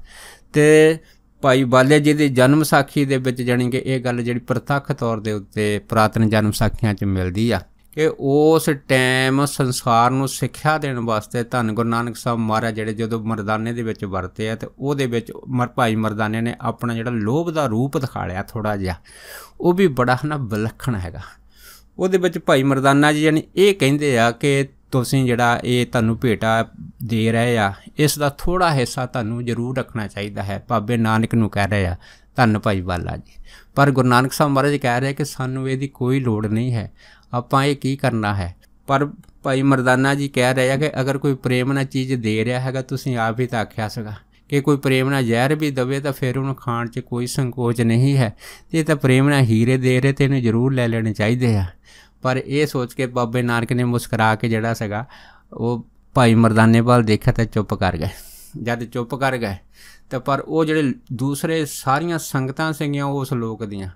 ਤੇ ਭਾਈ ਬਾਲੇ ਜੀ ਦੇ ਜਨਮ ਸਾਖੀ ਦੇ ਵਿੱਚ ਜਾਨੀ ਕਿ ਇਹ ਗੱਲ ਜਿਹੜੀ ਪ੍ਰਤੱਖ ਤੌਰ ਦੇ ਉੱਤੇ ਪ੍ਰਾਤਨ ਜਨਮ ਸਾਖੀਆਂ 'ਚ ਮਿਲਦੀ ਆ ਕਿ ਉਸ ਟਾਈਮ ਸੰਸਾਰ ਨੂੰ ਸਿੱਖਿਆ ਦੇਣ ਵਾਸਤੇ ਧੰਨ ਗੁਰੂ ਨਾਨਕ ਸਾਹਿਬ ਮਹਾਰਾਜ ਜਿਹੜੇ ਜਦੋਂ ਮਰਦਾਨੇ ਦੇ ਵਿੱਚ ਵਰਤੇ ਆ ਤੇ ਉਹਦੇ ਵਿੱਚ ਮਰ ਭਾਈ ਮਰਦਾਨੇ ਨੇ ਆਪਣਾ ਜਿਹੜਾ ਲੋਭ ਦਾ ਰੂਪ ਦਿਖਾ ਲਿਆ ਥੋੜਾ ਜਿਹਾ ਉਹ ਵੀ ਬੜਾ ਨਾ ਵਿਲੱਖਣ ਹੈਗਾ ਉਹਦੇ ਵਿੱਚ ਭਾਈ ਮਰਦਾਨਾ ਜੀ ਯਾਨੀ ਇਹ ਕਹਿੰਦੇ ਆ ਕਿ ਤੁਸੀਂ ਜਿਹੜਾ ਇਹ ਤੁਹਾਨੂੰ ਭੇਟਾ ਦੇ ਰਹੇ ਆ ਇਸ ਦਾ ਥੋੜਾ ਹਿੱਸਾ ਤੁਹਾਨੂੰ ਜ਼ਰੂਰ ਰੱਖਣਾ ਚਾਹੀਦਾ ਹੈ ਬਾਬੇ ਨਾਨਕ ਨੂੰ ਕਹਿ ਰਹੇ ਆ ਧੰਨ ਭਾਈ ਬਾਲਾ ਜੀ ਪਰ ਗੁਰੂ ਨਾਨਕ ਸਾਹਿਬ ਮਹਾਰਾਜ ਕਹਿ ਰਹੇ ਕਿ ਸਾਨੂੰ ਇਹਦੀ ਕੋਈ ਲੋੜ ਨਹੀਂ ਹੈ ਆਪਾਂ ਇਹ ਕੀ ਕਰਨਾ ਹੈ ਪਰ ਭਾਈ ਮਰਦਾਨਾ ਜੀ ਕਹਿ ਰਹੇ ਆ ਕਿ ਅਗਰ ਕੋਈ ਪ੍ਰੇਮ ਨਾਲ ਚੀਜ਼ ਦੇ ਰਿਹਾ ਹੈਗਾ ਤੁਸੀਂ ਆਪ ਹੀ ਤਾਂ ਆਖਿਆ ਸੀਗਾ ਕਿ ਕੋਈ ਪ੍ਰੇਮ ਨਾਲ ਜ਼ਹਿਰ ਵੀ ਦਵੇ ਤਾਂ ਫਿਰ ਉਹਨੂੰ ਖਾਣ 'ਚ ਕੋਈ ਸੰਕੋਚ ਨਹੀਂ ਹੈ ਤੇ ਇਹ ਤਾਂ ਪ੍ਰੇਮ ਨਾਲ ਹੀਰੇ ਦੇ ਰਹੇ ਤੇ ਇਹਨੂੰ ਜ਼ਰੂਰ ਲੈ ਲੈਣੇ ਚਾਹੀਦੇ ਆ ਪਰ ਇਹ ਸੋਚ ਕੇ ਬਾਬੇ ਨਾਨਕ ਨੇ ਮੁਸਕਰਾ ਕੇ ਜਿਹੜਾ ਸੀਗਾ ਉਹ ਭਾਈ ਮਰਦਾਨੇ ਵੱਲ ਦੇਖਿਆ ਤਾਂ ਚੁੱਪ ਕਰ ਗਏ ਜਦ ਚੁੱਪ ਕਰ ਗਏ ਤਾਂ ਪਰ ਉਹ ਜਿਹੜੇ ਦੂਸਰੇ ਸਾਰੀਆਂ ਸੰਗਤਾਂ ਸੀਗੀਆਂ ਉਸ ਲੋਕ ਦੀਆਂ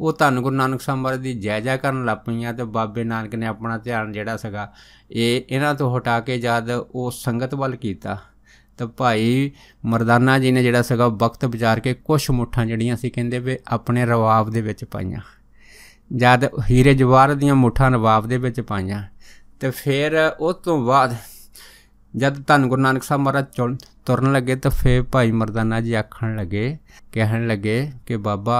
ਉਹ ਧੰਨ ਗੁਰੂ ਨਾਨਕ ਸਾਹਿਬ ਮਹਾਰਾਜ ਦੀ ਜੈ ਜੈ ਕਰਨ ਲੱਗ ਪਈਆਂ ਤੇ ਬਾਬੇ ਨਾਨਕ ਨੇ ਆਪਣਾ ਧਿਆਨ ਜਿਹੜਾ ਸੀਗਾ ਇਹ ਇਹਨਾਂ ਤੋਂ ਹਟਾ ਕੇ ਜਦ ਉਹ ਸੰਗਤ ਵੱਲ ਕੀਤਾ ਤਾਂ ਭਾਈ ਮਰਦਾਨਾ ਜੀ ਨੇ ਜਿਹੜਾ ਸੀਗਾ ਵਕਤ ਵਿਚਾਰ ਕੇ ਕੁਝ ਮੁੱਠਾਂ ਜਿਹੜੀਆਂ ਸੀ ਕਹਿੰਦੇ ਵੀ ਆਪਣੇ ਰਵਾਬ ਦੇ ਵਿੱਚ ਪਾਈਆਂ ਜਦ ਹੀਰੇ ਜਵਾਰ ਦੀਆਂ ਮੁੱਠਾਂ ਨਵਾਬ ਦੇ ਵਿੱਚ ਪਾਈਆਂ ਤੇ ਫਿਰ ਉਸ ਤੋਂ ਬਾਅਦ ਜਦ ਧੰਨ ਗੁਰੂ ਨਾਨਕ ਸਾਹਿਬ ਮਹਾਰਾਜ ਤੁਰਨ ਲੱਗੇ ਤਾਂ ਫੇ ਭਾਈ ਮਰਦਾਨਾ ਜੀ ਆਖਣ ਲੱਗੇ ਕਹਿਣ ਲੱਗੇ ਕਿ ਬਾਬਾ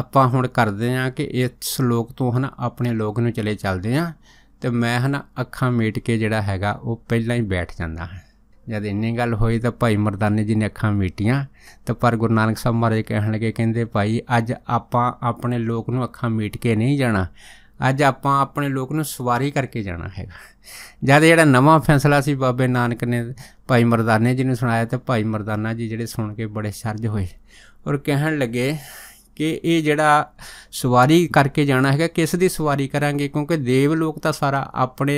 ਆਪਾਂ ਹੁਣ ਕਰਦੇ ਆਂ ਕਿ ਇਸ ਸ਼ਲੋਕ ਤੋਂ ਹਨ ਆਪਣੇ ਲੋਕ ਨੂੰ ਚਲੇ ਚੱਲਦੇ ਆਂ ਤੇ ਮੈਂ ਹਨ ਅੱਖਾਂ ਮੀਟ ਕੇ ਜਿਹੜਾ ਹੈਗਾ ਉਹ ਪਹਿਲਾਂ ਹੀ ਬੈਠ ਜਾਂਦਾ ਹਾਂ ਜਦ ਇੰਨੀ ਗੱਲ ਹੋਈ ਤਾਂ ਭਾਈ ਮਰਦਾਨੇ ਜੀ ਨੇ ਅੱਖਾਂ ਮੀਟੀਆਂ ਤਾਂ ਪਰ ਗੁਰੂ ਨਾਨਕ ਸਾਹਿਬ ਮਹਾਰਾਜ ਕਹਿਣ ਲੱਗੇ ਕਹਿੰਦੇ ਭਾਈ ਅੱਜ ਆਪਾਂ ਆਪਣੇ ਲੋਕ ਨੂੰ ਅੱਖਾਂ ਮੀਟ ਕੇ ਨਹੀਂ ਜਾਣਾ ਅੱਜ ਆਪਾਂ ਆਪਣੇ ਲੋਕ ਨੂੰ ਸਵਾਰੀ ਕਰਕੇ ਜਾਣਾ ਹੈਗਾ ਜਦ ਜਿਹੜਾ ਨਵਾਂ ਫੈਸਲਾ ਸੀ ਬਾਬੇ ਨਾਨਕ ਨੇ ਭਾਈ ਮਰਦਾਨੇ ਜੀ ਨੂੰ ਸੁਣਾਇਆ ਤੇ ਭਾਈ ਮਰਦਾਨਾ ਜੀ ਜਿਹੜੇ ਸੁਣ ਕੇ ਬੜੇ ਸਰਜ ਹੋਏ ਔਰ ਕਹਿਣ ਲੱਗੇ ਕਿ ਇਹ ਜਿਹੜਾ ਸਵਾਰੀ ਕਰਕੇ ਜਾਣਾ ਹੈਗਾ ਕਿਸ ਦੀ ਸਵਾਰੀ ਕਰਾਂਗੇ ਕਿਉਂਕਿ ਦੇਵ ਲੋਕ ਤਾਂ ਸਾਰਾ ਆਪਣੇ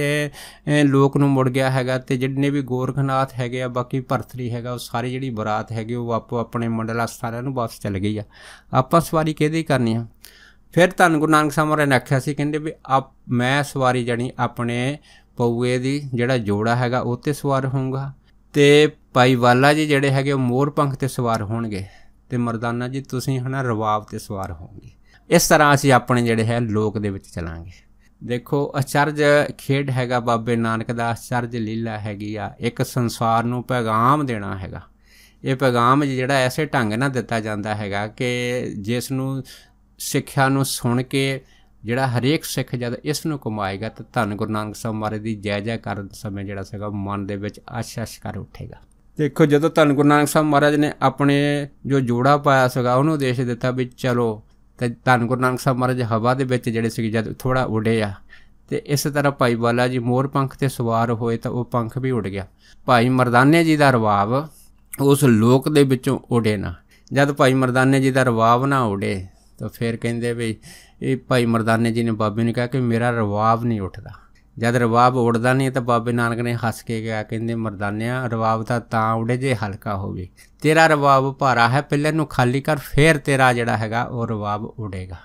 ਲੋਕ ਨੂੰ ਮੁੜ ਗਿਆ ਹੈਗਾ ਤੇ ਜਿੰਨੇ ਵੀ ਗੋਰਖਨਾਥ ਹੈਗੇ ਆ ਬਾਕੀ ਭਰਤਰੀ ਹੈਗਾ ਉਹ ਸਾਰੀ ਜਿਹੜੀ ਬਰਾਤ ਹੈਗੇ ਉਹ ਆਪੋ ਆਪਣੇ ਮੰਡਲਾ ਸਾਰਿਆਂ ਨੂੰ ਵਾਪਸ ਚਲ ਗਈ ਆ ਆਪਾਂ ਸਵਾਰੀ ਕਿਹਦੀ ਕਰਨੀ ਆ ਫਿਰ ਧੰਨ ਗੁਰੂ ਨਾਨਕ ਸਾਹਿਬ ਨੇ ਆਖਿਆ ਸੀ ਕਹਿੰਦੇ ਵੀ ਆਪ ਮੈਂ ਸਵਾਰੀ ਜਣੀ ਆਪਣੇ ਪਉਏ ਦੀ ਜਿਹੜਾ ਜੋੜਾ ਹੈਗਾ ਉਹ ਤੇ ਸਵਾਰ ਹੋਊਗਾ ਤੇ ਭਾਈ ਵਾਲਾ ਜੀ ਜਿਹੜੇ ਹੈਗੇ ਉਹ ਮੋਰ ਪੰਖ ਤੇ ਸਵਾਰ ਹੋਣਗੇ ਤੇ ਮਰਦਾਨਾ ਜੀ ਤੁਸੀਂ ਹਨਾ ਰਵਾਬ ਤੇ ਸਵਾਰ ਹੋਵੋਗੇ ਇਸ ਤਰ੍ਹਾਂ ਅਸੀਂ ਆਪਣੇ ਜਿਹੜੇ ਹੈ ਲੋਕ ਦੇ ਵਿੱਚ ਚਲਾਂਗੇ ਦੇਖੋ ਅਚਰਜ ਖੇਡ ਹੈਗਾ ਬਾਬੇ ਨਾਨਕ ਦਾ ਅਚਰਜ ਲੀਲਾ ਹੈਗੀ ਆ ਇੱਕ ਸੰਸਾਰ ਨੂੰ ਪੈਗਾਮ ਦੇਣਾ ਹੈਗਾ ਇਹ ਪੈਗਾਮ ਜਿਹੜਾ ਐਸੇ ਢੰਗ ਨਾਲ ਦਿੱਤਾ ਜਾਂਦਾ ਹੈਗਾ ਕਿ ਜਿਸ ਨੂੰ ਸਿੱਖਿਆ ਨੂੰ ਸੁਣ ਕੇ ਜਿਹੜਾ ਹਰੇਕ ਸਿੱਖ ਜਦ ਇਸ ਨੂੰ ਕਮਾਏਗਾ ਤਾਂ ਧੰਨ ਗੁਰੂ ਨਾਨਕ ਸਾਹਿਬ ਮਾਰੇ ਦੀ ਜੈ ਜੈਕਾਰ ਸਮੇਂ ਜਿਹੜਾ ਸੀਗਾ ਮਨ ਦੇ ਵਿੱਚ ਆਸ਼ਾਸ਼ ਕਰ ਉੱਠੇਗਾ ਦੇਖੋ ਜਦੋਂ ਧੰਨ ਗੁਰੂ ਨਾਨਕ ਸਾਹਿਬ ਮਹਾਰਾਜ ਨੇ ਆਪਣੇ ਜੋ ਜੋੜਾ ਪਾਇਆ ਸੀਗਾ ਉਹਨੂੰ ਦੇਸ਼ ਦਿੱਤਾ ਵੀ ਚਲੋ ਤੇ ਧੰਨ ਗੁਰੂ ਨਾਨਕ ਸਾਹਿਬ ਮਹਾਰਾਜ ਹਵਾ ਦੇ ਵਿੱਚ ਜਿਹੜੇ ਸੀ ਜਦ ਥੋੜਾ ਉਡੇ ਆ ਤੇ ਇਸੇ ਤਰ੍ਹਾਂ ਭਾਈ ਬਾਲਾ ਜੀ ਮੋਰ ਪੰਖ ਤੇ ਸਵਾਰ ਹੋਏ ਤਾਂ ਉਹ ਪੰਖ ਵੀ ਉੱਡ ਗਿਆ ਭਾਈ ਮਰਦਾਨੇ ਜੀ ਦਾ ਰਵਾਬ ਉਸ ਲੋਕ ਦੇ ਵਿੱਚੋਂ ਉਡੇ ਨਾ ਜਦ ਭਾਈ ਮਰਦਾਨੇ ਜੀ ਦਾ ਰਵਾਬ ਨਾ ਉਡੇ ਤਾਂ ਫਿਰ ਕਹਿੰਦੇ ਵੀ ਇਹ ਭਾਈ ਮਰਦਾਨੇ ਜੀ ਨੇ ਬਾਬੇ ਨੂੰ ਕਿਹਾ ਕਿ ਮੇਰਾ ਰਵਾਬ ਨਹੀਂ ਉੱਠਦਾ ਜਦ ਰਵਾਬ ਉੜਦਾ ਨਹੀਂ ਤਾਂ ਬਾਬੇ ਨਾਨਕ ਨੇ ਹੱਸ ਕੇ ਕਿਹਾ ਕਹਿੰਦੇ ਮਰਦਾਨਿਆ ਰਵਾਬ ਤਾਂ ਤਾਂ ਉੜੇ ਜੇ ਹਲਕਾ ਹੋਵੇ ਤੇਰਾ ਰਵਾਬ ਭਾਰਾ ਹੈ ਪਹਿਲੇ ਨੂੰ ਖਾਲੀ ਕਰ ਫੇਰ ਤੇਰਾ ਜਿਹੜਾ ਹੈਗਾ ਉਹ ਰਵਾਬ ਉੜੇਗਾ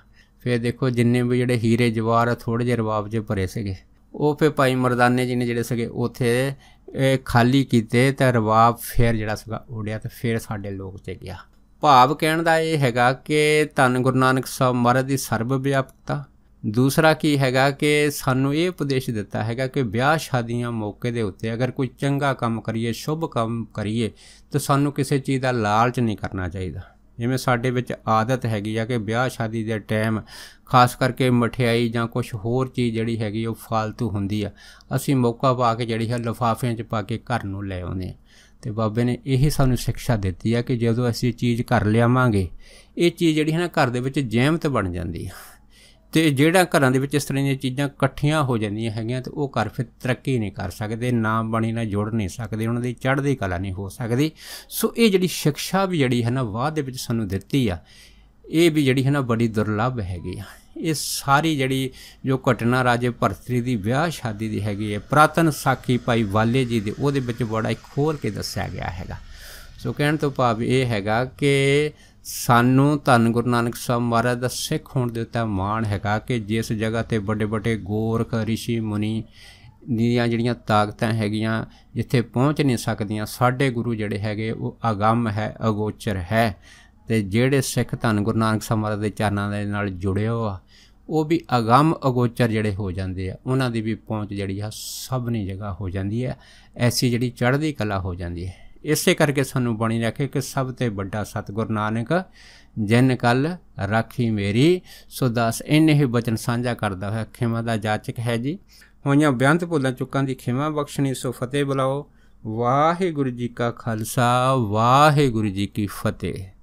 ਫੇਰ ਦੇਖੋ ਜਿੰਨੇ ਵੀ ਜਿਹੜੇ ਹੀਰੇ ਜਵਾਰ ਥੋੜੇ ਜਿਹੇ ਰਵਾਬ 'ਚ ਭਰੇ ਸੀਗੇ ਉਹ ਫੇ ਭਾਈ ਮਰਦਾਨੇ ਜੀ ਨੇ ਜਿਹੜੇ ਸੀਗੇ ਉਥੇ ਖਾਲੀ ਕੀਤੇ ਤਾਂ ਰਵਾਬ ਫੇਰ ਜਿਹੜਾ ਸੀਗਾ ਉੜਿਆ ਤੇ ਫੇਰ ਸਾਡੇ ਲੋਕ ਤੇ ਗਿਆ ਭਾਵ ਕਹਿਣ ਦਾ ਇਹ ਹੈਗਾ ਕਿ ਧੰਨ ਗੁਰੂ ਨਾਨਕ ਸਾਹਿਬ ਮਹਾਰਾਜ ਦੀ ਸਰਬ ਵਿਆਪਕਤਾ ਦੂਸਰਾ ਕੀ ਹੈਗਾ ਕਿ ਸਾਨੂੰ ਇਹ ਉਪਦੇਸ਼ ਦਿੱਤਾ ਹੈਗਾ ਕਿ ਵਿਆਹ ਸ਼ਾਦੀਆਂ ਮੌਕੇ ਦੇ ਉੱਤੇ ਅਗਰ ਕੋਈ ਚੰਗਾ ਕੰਮ ਕਰੀਏ ਸ਼ੁਭ ਕੰਮ ਕਰੀਏ ਤਾਂ ਸਾਨੂੰ ਕਿਸੇ ਚੀਜ਼ ਦਾ ਲਾਲਚ ਨਹੀਂ ਕਰਨਾ ਚਾਹੀਦਾ ਜਿਵੇਂ ਸਾਡੇ ਵਿੱਚ ਆਦਤ ਹੈਗੀ ਆ ਕਿ ਵਿਆਹ ਸ਼ਾਦੀ ਦੇ ਟਾਈਮ ਖਾਸ ਕਰਕੇ ਮਠਿਆਈ ਜਾਂ ਕੁਝ ਹੋਰ ਚੀਜ਼ ਜਿਹੜੀ ਹੈਗੀ ਉਹ ਫालतू ਹੁੰਦੀ ਆ ਅਸੀਂ ਮੌਕਾ ਪਾ ਕੇ ਜਿਹੜੀ ਹੈ ਲਫਾਫਿਆਂ 'ਚ ਪਾ ਕੇ ਘਰ ਨੂੰ ਲੈ ਆਉਂਦੇ ਆ ਤੇ ਬਾਬੇ ਨੇ ਇਹ ਸਾਨੂੰ ਸਿੱਖਿਆ ਦਿੱਤੀ ਆ ਕਿ ਜਦੋਂ ਅਸੀਂ ਚੀਜ਼ ਕਰ ਲਿਆਵਾਂਗੇ ਇਹ ਚੀਜ਼ ਜਿਹੜੀ ਹੈ ਨਾ ਘਰ ਦੇ ਵਿੱਚ ਜਹਿਮਤ ਬਣ ਜਾਂਦੀ ਆ ਤੇ ਜਿਹੜਾ ਘਰਾਂ ਦੇ ਵਿੱਚ ਇਸ ਤਰ੍ਹਾਂ ਦੀਆਂ ਚੀਜ਼ਾਂ ਇਕੱਠੀਆਂ ਹੋ ਜਾਂਦੀਆਂ ਹੈਗੀਆਂ ਤੇ ਉਹ ਘਰ ਫਿਰ ਤਰੱਕੀ ਨਹੀਂ ਕਰ ਸਕਦੇ ਨਾਮ ਬਣੀ ਨਾਲ ਜੁੜ ਨਹੀਂ ਸਕਦੇ ਉਹਨਾਂ ਦੀ ਚੜ੍ਹਦੀ ਕਲਾ ਨਹੀਂ ਹੋ ਸਕਦੀ ਸੋ ਇਹ ਜਿਹੜੀ ਸਿੱਖਿਆ ਵੀ ਜਿਹੜੀ ਹੈ ਨਾ ਬਾਅਦ ਦੇ ਵਿੱਚ ਸਾਨੂੰ ਦਿੱਤੀ ਆ ਇਹ ਵੀ ਜਿਹੜੀ ਹੈ ਨਾ ਬੜੀ ਦੁਰਲੱਭ ਹੈਗੀ ਆ ਇਹ ਸਾਰੀ ਜਿਹੜੀ ਜੋ ਘਟਨਾ ਰਾਜੇ ਭਰਤਰੀ ਦੀ ਵਿਆਹ ਸ਼ਾਦੀ ਦੀ ਹੈਗੀ ਹੈ ਪ੍ਰਾਤਨ ਸਾਖੀ ਭਾਈ ਵਾਲੇ ਜੀ ਦੇ ਉਹਦੇ ਵਿੱਚ ਬੜਾ ਹੀ ਖੋਲ ਕੇ ਦੱਸਿਆ ਗਿਆ ਹੈਗਾ ਸੋ ਕਹਿਣ ਤੋਂ ਭਾਵ ਇਹ ਹੈਗਾ ਕਿ ਸਾਨੂੰ ਧੰਨ ਗੁਰੂ ਨਾਨਕ ਸਾਹਿਬ ਮਹਾਰਾਜ ਦਾ ਸਿੱਖ ਹੋਣ ਦੇ ਉੱਤੇ ਮਾਣ ਹੈਗਾ ਕਿ ਜਿਸ ਜਗ੍ਹਾ ਤੇ ਵੱਡੇ ਵੱਡੇ ਗੋਰਖ ਰਿਸ਼ੀ ਮੁਨੀ ਦੀਆਂ ਜਿਹੜੀਆਂ ਤਾਕਤਾਂ ਹੈਗੀਆਂ ਜਿੱਥੇ ਪਹੁੰਚ ਨਹੀਂ ਸਕਦੀਆਂ ਸਾਡੇ ਗੁਰੂ ਜਿਹੜੇ ਹੈਗੇ ਉਹ ਅਗੰਮ ਹੈ ਅਗੋਚਰ ਹੈ ਤੇ ਜਿਹੜੇ ਸਿੱਖ ਧੰਨ ਗੁਰੂ ਨਾਨਕ ਸਾਹਿਬ ਮਹਾਰਾਜ ਦੇ ਚਰਨਾਂ ਦੇ ਨਾਲ ਜੁੜੇ ਹੋ ਆ ਉਹ ਵੀ ਅਗੰਮ ਅਗੋਚਰ ਜਿਹੜੇ ਹੋ ਜਾਂਦੇ ਆ ਉਹਨਾਂ ਦੀ ਵੀ ਪਹੁੰਚ ਜਿਹੜੀ ਆ ਸਭ ਨੇ ਜਗ੍ਹਾ ਹੋ ਜਾਂਦੀ ਹੈ ਐਸੀ ਜਿਹੜੀ ਚੜ੍ਹਦੀ ਕਲਾ ਹੋ ਜਾਂਦੀ ਹੈ ਇਸੇ ਕਰਕੇ ਸਾਨੂੰ ਬਣੀ ਰੱਖੇ ਕਿ ਸਭ ਤੋਂ ਵੱਡਾ ਸਤਿਗੁਰ ਨਾਨਕ ਜਿਨ ਕਲ ਰਾਖੀ ਮੇਰੀ ਸੋ ਦਾਸ ਇਹਨੇ ਹੀ ਬਚਨ ਸਾਂਝਾ ਕਰਦਾ ਹੋਇਆ ਖਿਮਾ ਦਾ ਜਾਚਕ ਹੈ ਜੀ ਹੋਈਆਂ ਬਿਆੰਤ ਭੁੱਲਾਂ ਚੁੱਕਾਂ ਦੀ ਖਿਮਾ ਬਖਸ਼ਣੀ ਸੋ ਫਤਿਹ ਬੁਲਾਓ ਵਾਹਿਗੁਰੂ ਜੀ ਕਾ ਖਾਲਸਾ ਵਾਹਿਗੁਰੂ ਜੀ ਕੀ ਫਤਿਹ